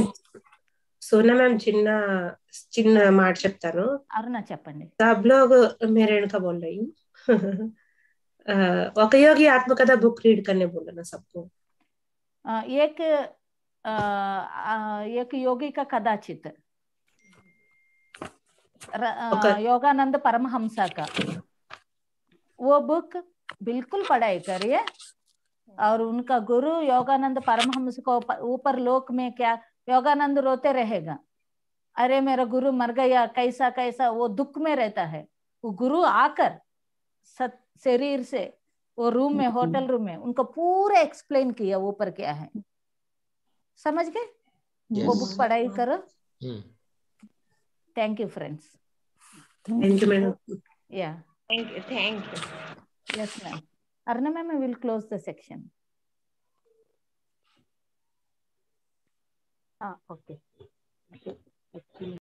Sona ma'am చిన్న చిన్న మాట చెప్తాను అరుణ చెప్పండి సబ్లోగ్ మే రేణుకా ఒక యోగి ఆత్మకథ बुक रीड करने बोलना सबको एक एक योगी का कदाचित okay. योगानंद परमहंसा का वो बुक बिल्कुल पढ़ाई करिए और उनका गुरु योगानंद परमहंस को ऊपर लोक में क्या योगानंद रोते रहेगा अरे मेरा गुरु मर गया कैसा कैसा वो दुख में रहता है वो गुरु आकर सत शरीर से वो रूम में होटल रूम में उनको पूरा एक्सप्लेन किया ऊपर क्या है समझ गए वो बुक पढ़ाई करो thank you friends thank you ma'am या thank you thank you yes ma'am Arna ma'am I will close the section हाँ ओके